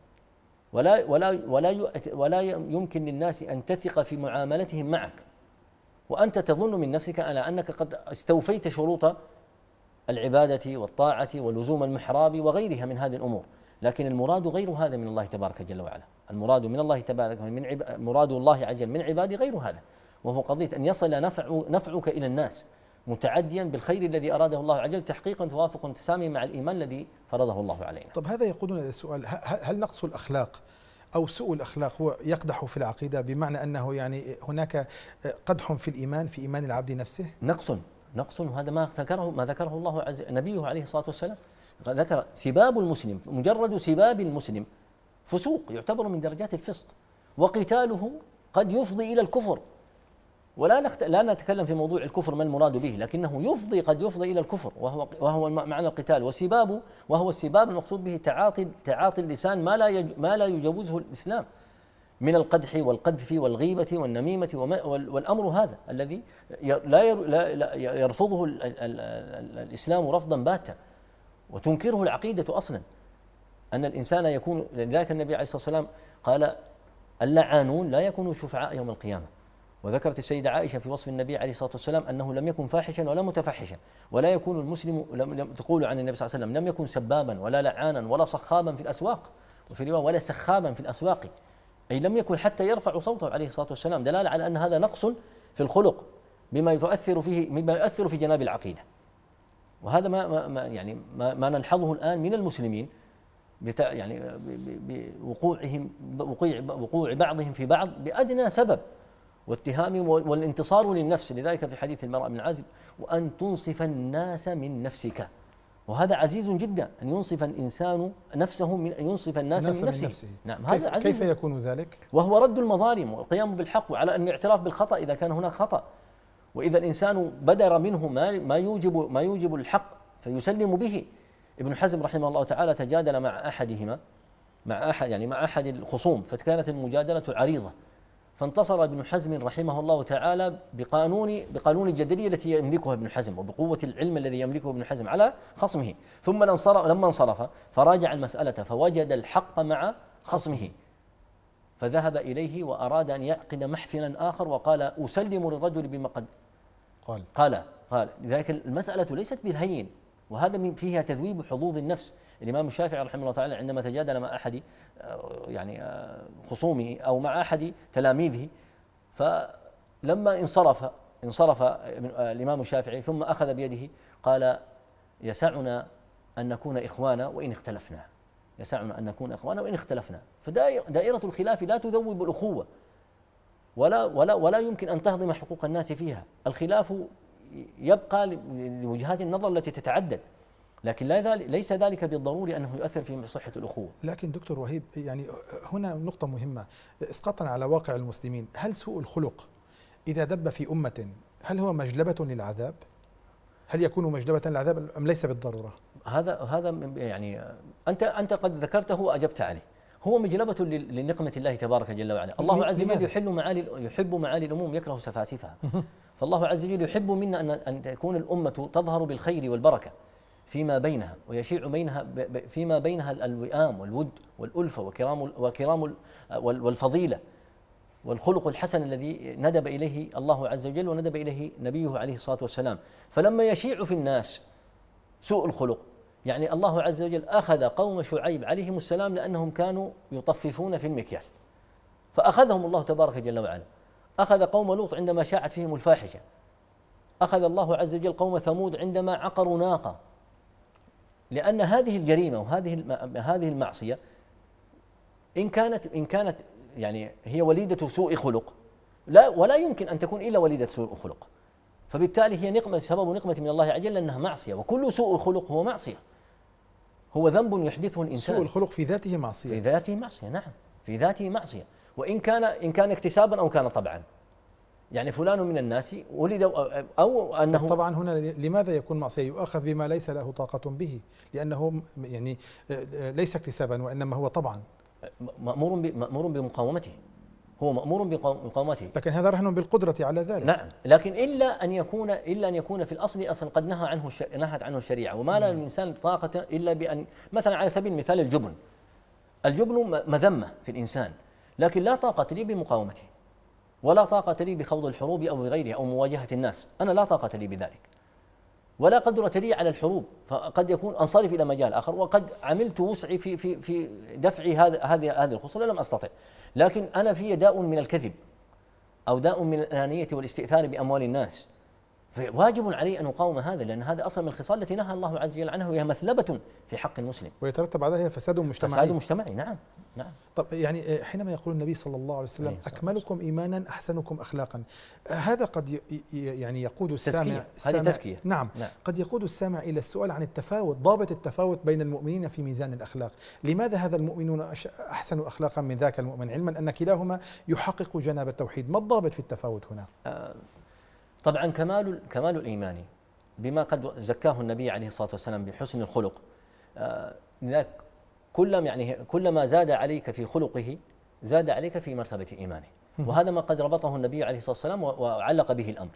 ولا ولا ولا ولا يمكن للناس أن تثق في معاملتهم معك وأنت تظن من نفسك على أنك قد استوفيت شروط العبادة والطاعة ولزوم المحراب وغيرها من هذه الأمور لكن المراد غير هذا من الله تبارك جل وعلا المراد من الله تبارك من عب... مراد الله عجل من عباده غير هذا وهو قضية أن يصل نفع... نفعك إلى الناس متعديا بالخير الذي أراده الله عجل تحقيقا توافق تسامي مع الإيمان الذي فرضه الله علينا
طب هذا يقودنا إلى السؤال هل نقص الأخلاق أو سوء الأخلاق هو يقدح في العقيدة بمعنى أنه يعني هناك
قدح في الإيمان في إيمان العبد نفسه نقص نقص وهذا ما ذكره ما ذكره الله عز نبيه عليه الصلاه والسلام ذكر سباب المسلم مجرد سباب المسلم فسوق يعتبر من درجات الفسق وقتاله قد يفضي الى الكفر ولا نخت... لا نتكلم في موضوع الكفر ما المراد به لكنه يفضي قد يفضي الى الكفر وهو وهو معنى القتال وسبابه وهو السباب المقصود به تعاطي تعاطي اللسان ما لا يج... ما لا يجوزه الاسلام من القدح والقذف والغيبة والنميمة والأمر هذا الذي لا يرفضه الإسلام رفضا باتا وتنكره العقيدة أصلا أن الإنسان يكون لذلك النبي عليه الصلاة والسلام قال اللعانون لا يكونوا شفعاء يوم القيامة وذكرت السيدة عائشة في وصف النبي عليه الصلاة والسلام أنه لم يكن فاحشا ولا متفحشا ولا يكون المسلم لم تقول عن النبي صلى الله عليه وسلم لم يكن سبابا ولا لعانا ولا صخابا في الأسواق وفي رواية ولا سخابا في الأسواق أي لم يكن حتى يرفع صوته عليه الصلاة والسلام دلالة على أن هذا نقص في الخلق بما يؤثر فيه مما يؤثر في جناب العقيدة وهذا ما, ما يعني ما, ما نلحظه الآن من المسلمين بتاع يعني بوقوعهم وقوع وقوع بعضهم في بعض بادنى سبب واتهامهم والانتصار للنفس لذلك في حديث المرأة بن عازب وأن تنصف الناس من نفسك وهذا عزيز جدا أن ينصف الإنسان نفسه من أن ينصف الناس من نفسه, من نفسه. نعم كيف هذا عزيز كيف يكون ذلك؟ وهو رد المظالم والقيام بالحق وعلى أن الاعتراف بالخطأ إذا كان هناك خطأ وإذا الإنسان بدر منه ما ما يوجب ما يوجب الحق فيسلم به ابن حزم رحمه الله تعالى تجادل مع أحدهما مع أحد يعني مع أحد الخصوم فكانت المجادلة عريضة فانتصر ابن حزم رحمه الله تعالى بقانون بقانون الجدلية التي يملكها ابن حزم وبقوة العلم الذي يملكه ابن حزم على خصمه ثم لما انصرف فراجع المسألة فوجد الحق مع خصمه فذهب إليه وأراد أن يعقد محفلا آخر وقال أسلم للرجل بما قد قال قال قال لذلك المسألة ليست بالهين وهذا فيها تذويب حظوظ النفس الإمام الشافعي رحمه الله تعالى عندما تجادل مع أحد آه، يعني آه، خصومه أو مع أحد تلاميذه فلما انصرف انصرف آه، الإمام الشافعي ثم أخذ بيده قال يسعنا أن نكون إخوانا وإن اختلفنا يسعنا أن نكون إخوانا وإن اختلفنا فدائرة الخلاف لا تذوب الأخوة ولا ولا ولا يمكن أن تهضم حقوق الناس فيها الخلاف يبقى لوجهات النظر التي تتعدد لكن لا ليس ذلك بالضروري انه يؤثر في صحه الاخوه.
لكن دكتور وهيب يعني هنا نقطه مهمه اسقاطا على واقع المسلمين، هل سوء الخلق اذا دب في امه هل هو مجلبه للعذاب؟ هل يكون مجلبه للعذاب ام ليس بالضروره؟
هذا هذا يعني انت انت قد ذكرته واجبت عليه. هو مجلبة لنقمة الله تبارك جل وعلا الله عز وجل يحل معالي يحب معالي الأموم يكره سفاسفها فالله عز وجل يحب منا أن أن تكون الأمة تظهر بالخير والبركة فيما بينها ويشيع بينها فيما بينها الوئام والود والألفة وكرام وكرام والفضيلة والخلق الحسن الذي ندب إليه الله عز وجل وندب إليه نبيه عليه الصلاة والسلام فلما يشيع في الناس سوء الخلق يعني الله عز وجل أخذ قوم شعيب عليهم السلام لأنهم كانوا يطففون في المكيال فأخذهم الله تبارك جل وعلا أخذ قوم لوط عندما شاعت فيهم الفاحشة أخذ الله عز وجل قوم ثمود عندما عقروا ناقة لأن هذه الجريمة وهذه هذه المعصية إن كانت إن كانت يعني هي وليدة سوء خلق لا ولا يمكن أن تكون إلا وليدة سوء خلق فبالتالي هي نقمة سبب نقمة من الله عز وجل أنها معصية وكل سوء خلق هو معصية هو ذنب يحدثه الإنسان سوء الخلق في ذاته معصية في ذاته معصية نعم في ذاته معصية وإن كان إن كان اكتسابا أو كان طبعا يعني فلان من الناس ولد أو أنه طبعا هنا لماذا يكون معصية يؤاخذ بما
ليس له طاقة به لأنه يعني آه، آه، ليس اكتسابا وإنما هو طبعا
مأمور مأمور بمقاومته هو مأمور بمقاومته لكن هذا رهن بالقدرة على ذلك نعم لكن إلا أن يكون إلا أن يكون في الأصل أصلا قد نهى عنه الش... نهت عنه الشريعة وما لا الإنسان طاقة إلا بأن مثلا على سبيل المثال الجبن الجبن مذمة في الإنسان لكن لا طاقة لي بمقاومته ولا طاقة لي بخوض الحروب أو بغيرها أو مواجهة الناس أنا لا طاقة لي بذلك ولا قدرة لي على الحروب فقد يكون انصرف الى مجال اخر وقد عملت وسعي في في في دفع هذا هذه هذه الخصومه لم استطع لكن انا في داء من الكذب او داء من الانانيه والاستئثار باموال الناس فواجب علي ان اقاوم هذا لان هذا اصلا من الخصال التي نهى الله عز وجل عنها وهي مثلبه في حق المسلم. ويترتب عليها فساد مجتمعي. فساد مجتمعي نعم
نعم. طب يعني حينما يقول النبي صلى الله عليه وسلم عليه اكملكم ايمانا احسنكم اخلاقا هذا قد يعني يقود السامع تزكية. هذه تزكيه نعم, نعم قد يقود السامع الى السؤال عن التفاوت ضابط التفاوت بين المؤمنين في ميزان الاخلاق، لماذا هذا المؤمنون احسن اخلاقا من ذاك المؤمن علما ان كلاهما يحقق جناب التوحيد، ما الضابط في التفاوت هنا؟
أه طبعا كمال كمال الايمان بما قد زكاه النبي عليه الصلاه والسلام بحسن الخلق آه، لذلك كلما يعني كلما زاد عليك في خلقه زاد عليك في مرتبه ايمانه وهذا ما قد ربطه النبي عليه الصلاه والسلام وعلق به الامر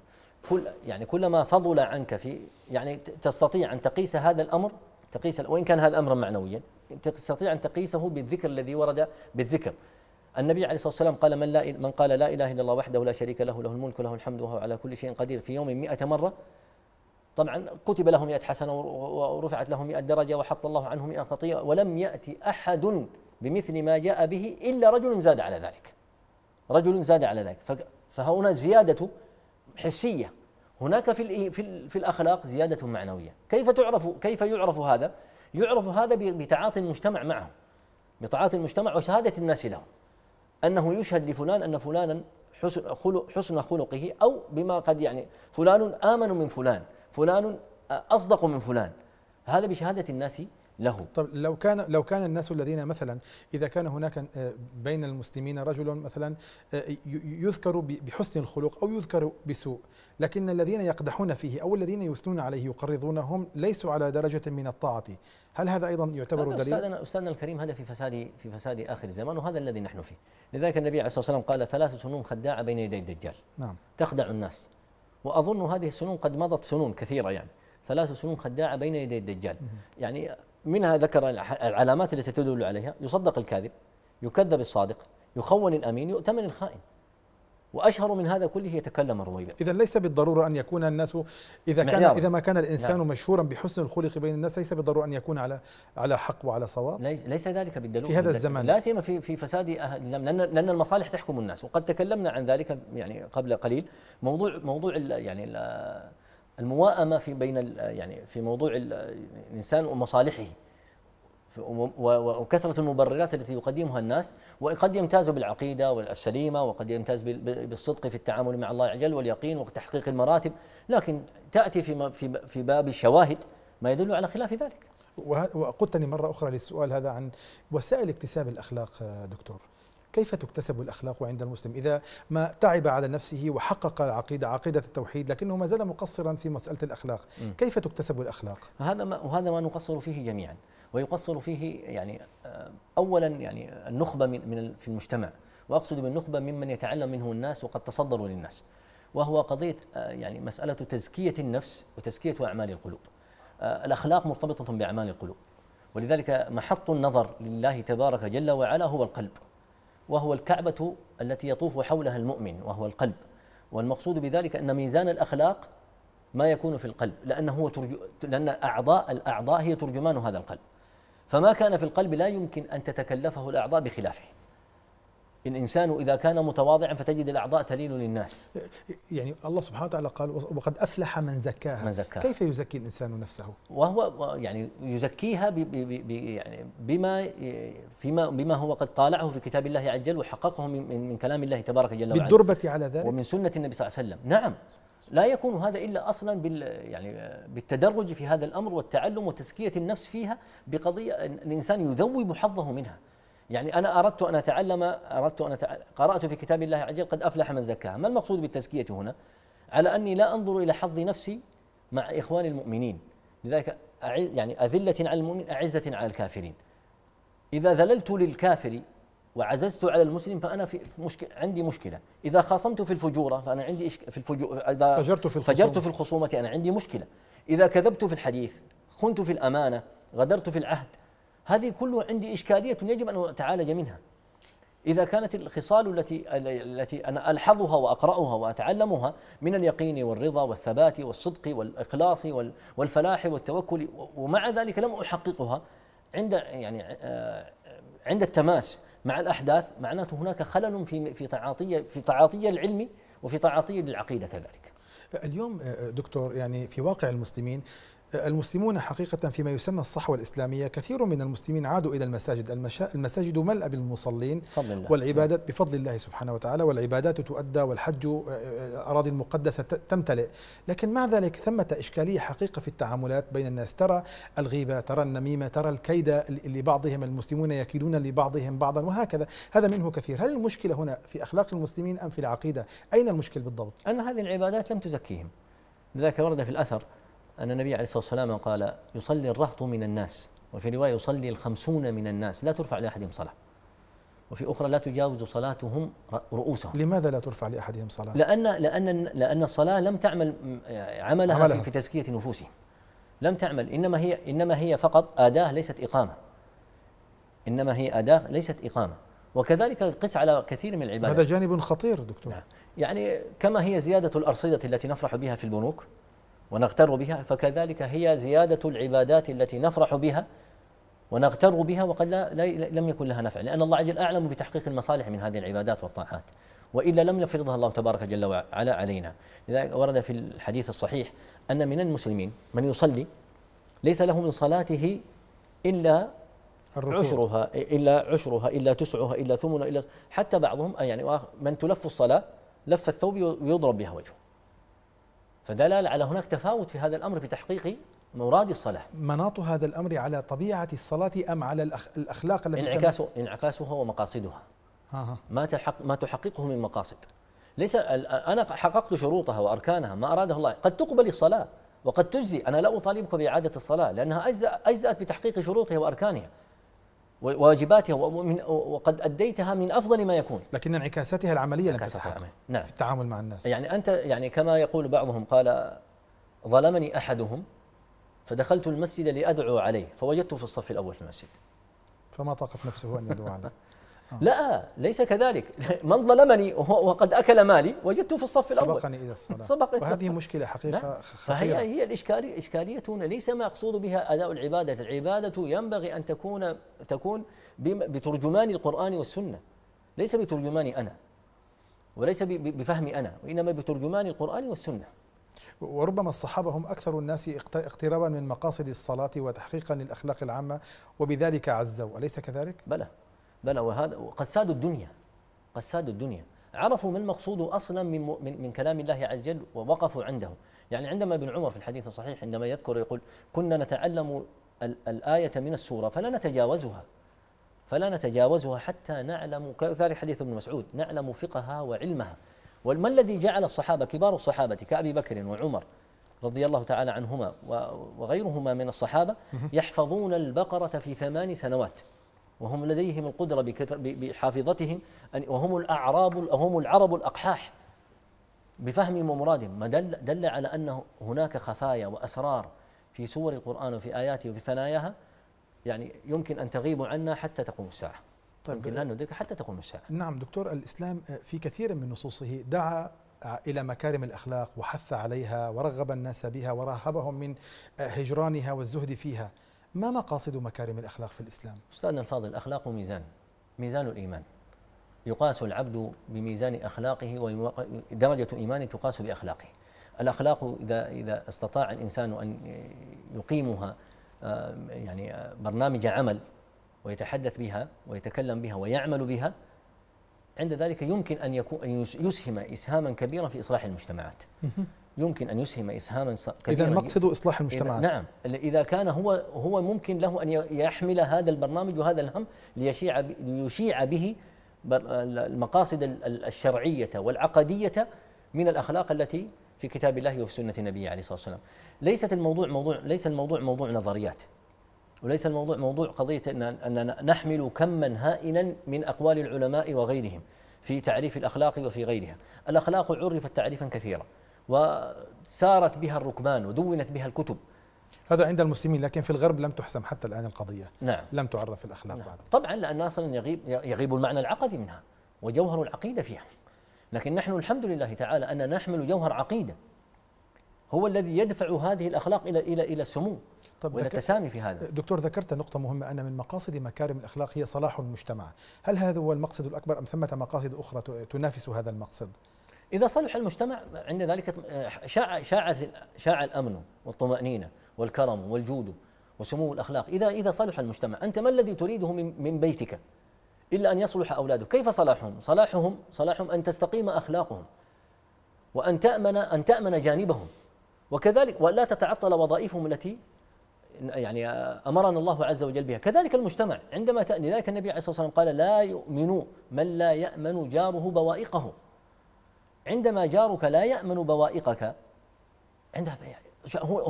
كل يعني كلما فضل عنك في يعني تستطيع ان تقيس هذا الامر تقيس وان كان هذا امرا معنويا تستطيع ان تقيسه بالذكر الذي ورد بالذكر النبي عليه الصلاه والسلام قال من لا من قال لا اله الا الله وحده لا شريك له له الملك وله الحمد وهو على كل شيء قدير في يوم 100 مره طبعا كتب له 100 حسنه ورفعت له 100 درجه وحط الله عنه 100 خطيئه ولم ياتي احد بمثل ما جاء به الا رجل زاد على ذلك. رجل زاد على ذلك فهنا زياده حسيه هناك في في, في الاخلاق زياده معنويه، كيف تعرف كيف يعرف هذا؟ يعرف هذا بتعاطي المجتمع معه بتعاطي المجتمع وشهاده الناس له. أنه يشهد لفلان أن فلانا حسن, خلق حسن خلقه أو بما قد يعني فلان آمن من فلان فلان أصدق من فلان هذا بشهادة الناس له طب لو كان لو كان الناس الذين مثلا اذا كان
هناك آه، بين المسلمين رجل مثلا آه، يذكر بحسن الخلق او يذكر بسوء لكن الذين يقدحون فيه او الذين يثنون عليه يقرضونهم ليسوا على درجه من الطاعه هل هذا ايضا يعتبر دليل استاذنا
استاذنا الكريم هذا في فساد في فساد اخر الزمان وهذا الذي نحن فيه لذلك النبي عليه الصلاه والسلام قال ثلاث سنون خداعه بين يدي الدجال نعم تخدع الناس واظن هذه السنون قد مضت سنون كثيره يعني ثلاث سنون خداعه بين يدي الدجال يعني منها ذكر العلامات التي تدل عليها يصدق الكاذب يكذب الصادق يخون الامين يؤتمن الخائن واشهر من هذا كله يتكلم الرويدا اذا ليس بالضروره ان يكون الناس اذا كان اذا ما كان الانسان نعم.
مشهورا بحسن
الخلق بين الناس ليس بالضروره ان يكون على على حق وعلى صواب ليس, ليس ذلك بالدليل في هذا الزمان لا سيما في في فساد لان لان المصالح تحكم الناس وقد تكلمنا عن ذلك يعني قبل قليل موضوع موضوع يعني الموائمه في بين يعني في موضوع الانسان ومصالحه وكثره المبررات التي يقدمها الناس وقد يمتاز بالعقيده والسليمه وقد يمتاز بالصدق في التعامل مع الله عز وجل واليقين وتحقيق المراتب لكن تاتي في في باب الشواهد ما يدل على خلاف ذلك
وقدتني مره اخرى للسؤال هذا عن وسائل اكتساب الاخلاق دكتور كيف تكتسب الأخلاق عند المسلم إذا ما تعب على نفسه وحقق العقيدة عقيدة التوحيد لكنه ما زال مقصرا في مسألة الأخلاق كيف تكتسب الأخلاق؟
هذا ما وهذا ما نقصر فيه جميعا ويقصر فيه يعني آه، أولا يعني النخبة من في المجتمع وأقصد بالنخبة ممن يتعلم منه الناس وقد تصدروا للناس وهو قضية آه، يعني مسألة تزكية النفس وتزكية أعمال القلوب آه، الأخلاق مرتبطة بأعمال القلوب ولذلك محط النظر لله تبارك جل وعلا هو القلب وهو الكعبة التي يطوف حولها المؤمن وهو القلب والمقصود بذلك أن ميزان الأخلاق ما يكون في القلب لأنه هو ترج... لأن أعضاء الأعضاء هي ترجمان هذا القلب فما كان في القلب لا يمكن أن تتكلفه الأعضاء بخلافه الإنسان إذا كان متواضعا فتجد الأعضاء تلين للناس
يعني الله سبحانه وتعالى قال وقد أفلح من زكاها من زكاها كيف يزكي الإنسان نفسه؟
وهو يعني يزكيها بي بي بي يعني بما فيما بما هو قد طالعه في كتاب الله عز وجل وحققه من, من كلام الله تبارك جل وعلا بالدربة على ذلك ومن سنة النبي صلى الله عليه وسلم نعم لا يكون هذا الا اصلا بال يعني بالتدرج في هذا الامر والتعلم وتزكيه النفس فيها بقضيه الانسان يذوب حظه منها يعني أنا أردت أن أتعلم أردت أن أتعلم قرأت في كتاب الله عجل قد أفلح من زكاها ما المقصود بالتزكية هنا على أني لا أنظر إلى حظ نفسي مع إخواني المؤمنين لذلك يعني أذلة على المؤمن أعزة على الكافرين إذا ذللت للكافر وعززت على المسلم فأنا في مشكل عندي مشكلة إذا خاصمت في الفجورة فأنا عندي إشك في الفجور إذا فجرت في الخصومة فجرت في الخصومة أنا عندي مشكلة إذا كذبت في الحديث خنت في الأمانة غدرت في العهد هذه كلها عندي إشكالية يجب أن أتعالج منها إذا كانت الخصال التي التي أنا ألحظها وأقرأها وأتعلمها من اليقين والرضا والثبات والصدق والإخلاص والفلاح والتوكل ومع ذلك لم أحققها عند يعني آه، عند التماس مع الأحداث معناته هناك خلل في في تعاطي في تعاطي العلم وفي تعاطي العقيدة كذلك.
اليوم آه، دكتور يعني في واقع المسلمين المسلمون حقيقة فيما يسمى الصحوة الإسلامية كثير من المسلمين عادوا إلى المساجد المساجد ملأ بالمصلين والعبادات بفضل الله سبحانه وتعالى والعبادات تؤدى والحج آه، آه، أراضي المقدسة تمتلئ لكن مع ذلك ثمة إشكالية حقيقة في التعاملات بين الناس ترى الغيبة ترى النميمة ترى الكيد لبعضهم المسلمون يكيدون لبعضهم بعضا وهكذا هذا منه كثير هل المشكلة هنا في أخلاق المسلمين أم في العقيدة أين المشكل بالضبط؟
أن هذه العبادات لم تزكيهم لذلك ورد في الأثر أن النبي عليه الصلاة والسلام قال يصلي الرهط من الناس وفي رواية يصلي الخمسون من الناس لا ترفع لأحدهم صلاة وفي أخرى لا تجاوز صلاتهم
رؤوسهم لماذا لا ترفع لأحدهم صلاة؟
لأن, لأن, لأن الصلاة لم تعمل عملها, عملها. في تزكية نفوسهم لم تعمل إنما هي, إنما هي فقط أداة ليست إقامة إنما هي أداة ليست إقامة وكذلك قس على كثير من العبادات هذا
جانب خطير دكتور نعم
يعني كما هي زيادة الأرصدة التي نفرح بها في البنوك ونغتر بها فكذلك هي زيادة العبادات التي نفرح بها ونغتر بها وقد لا, لا لم يكن لها نفع لأن الله عجل أعلم بتحقيق المصالح من هذه العبادات والطاعات وإلا لم يفرضها الله تبارك جل وعلا علينا لذلك ورد في الحديث الصحيح أن من المسلمين من يصلي ليس له من صلاته إلا الركوع. عشرها إلا عشرها إلا تسعها إلا ثمنها إلا حتى بعضهم يعني من تلف الصلاة لف الثوب ويضرب بها وجهه فدلال على هناك تفاوت في هذا الأمر في تحقيق مراد الصلاة
مناط هذا الأمر على طبيعة الصلاة أم على الأخلاق التي تم...
انعكاسها ومقاصدها ها ما, تحق ما تحققه من مقاصد ليس أنا حققت شروطها وأركانها ما أراده الله قد تقبل الصلاة وقد تجزي أنا لا أطالبك بإعادة الصلاة لأنها أجزأت بتحقيق شروطها وأركانها وواجباتها وقد أديتها من أفضل ما يكون لكن انعكاساتها العملية لم تتحقق نعم. في التعامل مع الناس يعني أنت يعني كما يقول بعضهم قال ظلمني أحدهم فدخلت المسجد لأدعو عليه فوجدته في الصف الأول في المسجد
فما طاقت نفسه أن يدعو عليه
آه. لا ليس كذلك من ظلمني وقد أكل مالي وجدته في الصف الأول سبقني إلى الصلاة سبقني وهذه
مشكلة نعم. حقيقة خطيرة فهي
هي الإشكالية إشكالية هنا ليس مقصود بها أداء العبادة العبادة ينبغي أن تكون تكون بترجمان القرآن والسنة ليس بترجماني أنا وليس بفهمي أنا وإنما بترجمان
القرآن والسنة وربما الصحابة هم أكثر الناس اقترابا من مقاصد الصلاة
وتحقيقا للأخلاق العامة وبذلك عزوا أليس كذلك؟ بلى بلى وهذا قد سادوا الدنيا قد سادوا الدنيا عرفوا ما المقصود اصلا من من, من كلام الله عز وجل ووقفوا عنده يعني عندما ابن عمر في الحديث الصحيح عندما يذكر يقول كنا نتعلم الآية من السورة فلا نتجاوزها فلا نتجاوزها حتى نعلم كذلك حديث ابن مسعود نعلم فقهها وعلمها وما الذي جعل الصحابة كبار الصحابة كأبي بكر وعمر رضي الله تعالى عنهما وغيرهما من الصحابة يحفظون البقرة في ثمان سنوات وهم لديهم القدرة بحافظتهم أن وهم الأعراب وهم العرب الأقحاح بفهمهم ومرادهم ما دل, دل على أن هناك خفايا وأسرار في سور القرآن وفي آياته وفي ثناياها يعني يمكن أن تغيب عنا حتى تقوم الساعة طيب يمكن لا ندرك حتى تقوم الساعة
نعم دكتور الإسلام في كثير من نصوصه دعا إلى مكارم الأخلاق وحث عليها ورغب الناس بها ورهبهم من هجرانها والزهد فيها ما مقاصد مكارم الأخلاق في الإسلام؟
أستاذنا الفاضل الأخلاق ميزان ميزان الإيمان يقاس العبد بميزان أخلاقه ودرجة إيمانه تقاس بأخلاقه الأخلاق إذا إذا استطاع الإنسان أن يقيمها آه، يعني آه، برنامج عمل ويتحدث بها ويتكلم بها ويعمل بها عند ذلك يمكن أن يكون يسهم إسهاما كبيرا في إصلاح المجتمعات يمكن ان يسهم اسهاما كبيرا اذا مقصده اصلاح المجتمعات نعم اذا كان هو هو ممكن له ان يحمل هذا البرنامج وهذا الهم ليشيع ليشيع به المقاصد الشرعيه والعقديه من الاخلاق التي في كتاب الله وفي سنه النبي عليه الصلاه والسلام. ليست الموضوع موضوع ليس الموضوع موضوع نظريات وليس الموضوع موضوع قضيه ان اننا نحمل كما هائلا من اقوال العلماء وغيرهم في تعريف الاخلاق وفي غيرها. الاخلاق عرفت تعريفا كثيرا. وسارت بها الركبان ودونت بها الكتب هذا عند المسلمين
لكن في الغرب لم تحسم حتى الآن القضية نعم لم تعرف الأخلاق نعم بعد
طبعا لأن أصلا يغيب, يغيب المعنى العقدي منها وجوهر العقيدة فيها لكن نحن الحمد لله تعالى أن نحمل جوهر عقيدة هو الذي يدفع هذه الأخلاق إلى إلى إلى السمو طب وإلى التسامي في هذا
دكتور ذكرت نقطة مهمة أن من مقاصد مكارم الأخلاق هي صلاح المجتمع هل هذا هو المقصد الأكبر أم ثمة مقاصد أخرى تنافس هذا المقصد؟ إذا صلح المجتمع
عند ذلك شاع شاع شاع الأمن والطمأنينة والكرم والجود وسمو الأخلاق إذا إذا صلح المجتمع أنت ما الذي تريده من من بيتك إلا أن يصلح أولادك كيف صلاحهم صلاحهم صلاحهم أن تستقيم أخلاقهم وأن تأمن أن تأمن جانبهم وكذلك ولا تتعطل وظائفهم التي يعني امرنا الله عز وجل بها، كذلك المجتمع عندما تأتي لذلك النبي عليه الصلاه والسلام قال لا يؤمن من لا يأمن جاره بوائقه عندما جارك لا يأمن بوائقك عندها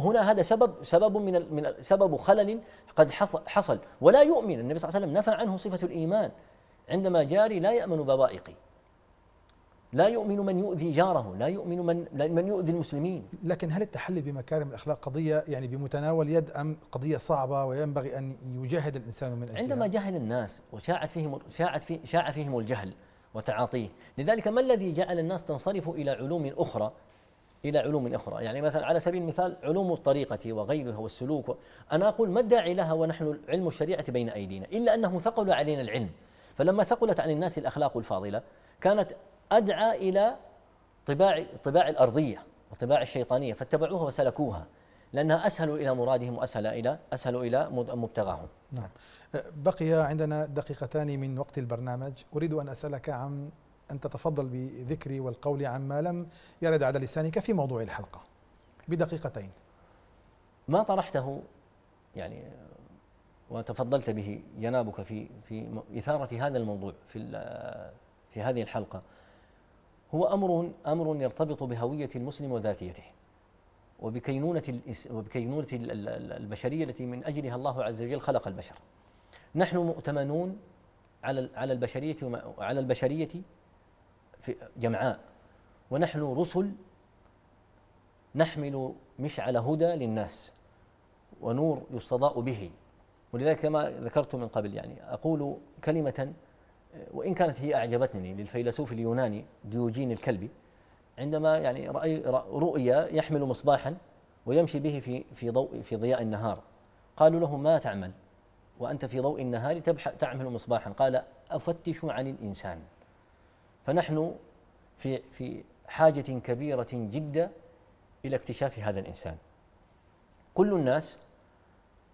هنا هذا سبب سبب من من سبب خلل قد حصل ولا يؤمن النبي صلى الله عليه وسلم نفى عنه صفة الإيمان عندما جاري لا يأمن بوائقي لا يؤمن من يؤذي جاره لا يؤمن
من من يؤذي المسلمين لكن هل التحلي بمكارم الاخلاق قضيه يعني بمتناول يد ام
قضيه صعبه وينبغي ان يجاهد الانسان من اجلها عندما جهل الناس وشاعت فيهم شاعت في شاع فيهم الجهل وتعاطيه لذلك ما الذي جعل الناس تنصرف إلى علوم أخرى إلى علوم أخرى يعني مثلا على سبيل المثال علوم الطريقة وغيرها والسلوك أنا أقول ما الداعي لها ونحن علم الشريعة بين أيدينا إلا أنه ثقل علينا العلم فلما ثقلت عن الناس الأخلاق الفاضلة كانت أدعى إلى طباع طباع الأرضية وطباع الشيطانية فاتبعوها وسلكوها لأنها أسهل إلى مرادهم وأسهل إلى أسهل إلى مبتغاهم
نعم أه، بقي عندنا دقيقتان من وقت البرنامج أريد أن أسألك عن أن تتفضل بذكري والقول عما لم يرد على لسانك في موضوع الحلقة بدقيقتين ما طرحته
يعني آه، وتفضلت به جنابك في في إثارة هذا الموضوع في في هذه الحلقة هو أمر أمر يرتبط بهوية المسلم وذاتيته وبكينونة وبكينونة البشرية التي من أجلها الله عز وجل خلق البشر نحن مؤتمنون على على البشرية على البشرية في جمعاء ونحن رسل نحمل مشعل هدى للناس ونور يستضاء به ولذلك كما ذكرت من قبل يعني أقول كلمة وإن كانت هي أعجبتني للفيلسوف اليوناني ديوجين الكلبي عندما يعني رأي رؤيا يحمل مصباحا ويمشي به في في ضوء في ضياء النهار قالوا له ما تعمل وأنت في ضوء النهار تبحث تعمل مصباحا قال أفتش عن الإنسان فنحن في في حاجة كبيرة جدا إلى اكتشاف هذا الإنسان كل الناس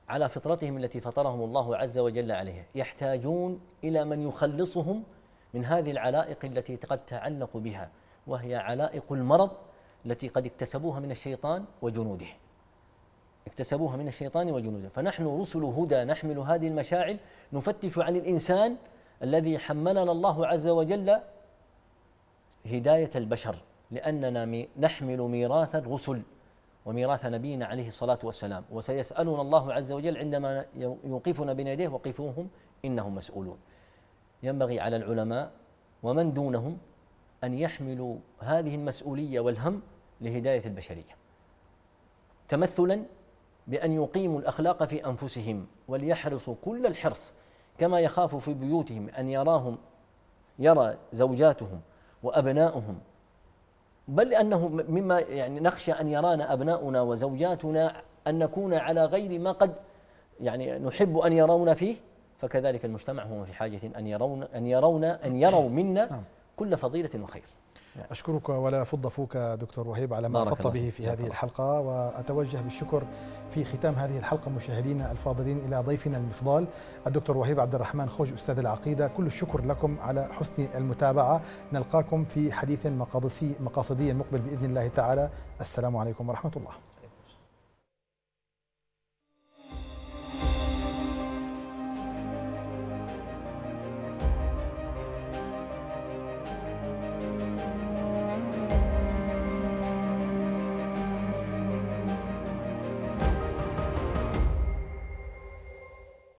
على فطرتهم التي فطرهم الله عز وجل عليها يحتاجون إلى من يخلصهم من هذه العلائق التي قد تعلقوا بها وهي علائق المرض التي قد اكتسبوها من الشيطان وجنوده اكتسبوها من الشيطان وجنوده فنحن رسل هدى نحمل هذه المشاعل نفتش عن الإنسان الذي حملنا الله عز وجل هداية البشر لأننا نحمل ميراث الرسل وميراث نبينا عليه الصلاة والسلام وسيسألنا الله عز وجل عندما يوقفنا بين يديه وقفوهم إنهم مسؤولون ينبغي على العلماء ومن دونهم أن يحملوا هذه المسؤولية والهم لهداية البشرية تمثلا بأن يقيموا الأخلاق في أنفسهم وليحرصوا كل الحرص كما يخاف في بيوتهم أن يراهم يرى زوجاتهم وأبناؤهم بل أنه مما يعني نخشى أن يرانا أبناؤنا وزوجاتنا أن نكون على غير ما قد يعني نحب أن يرونا فيه فكذلك المجتمع هو في حاجة أن يرون أن يرون أن يروا منا نعم. كل فضيلة وخير
نعم. أشكرك ولا فض فوك دكتور وهيب على ما فضت به في هذه الحلقة وأتوجه بالشكر في ختام هذه الحلقة مشاهدينا الفاضلين إلى ضيفنا المفضال الدكتور وهيب عبد الرحمن خوج أستاذ العقيدة كل الشكر لكم على حسن المتابعة نلقاكم في حديث مقاصدي مقبل بإذن الله تعالى السلام عليكم ورحمة الله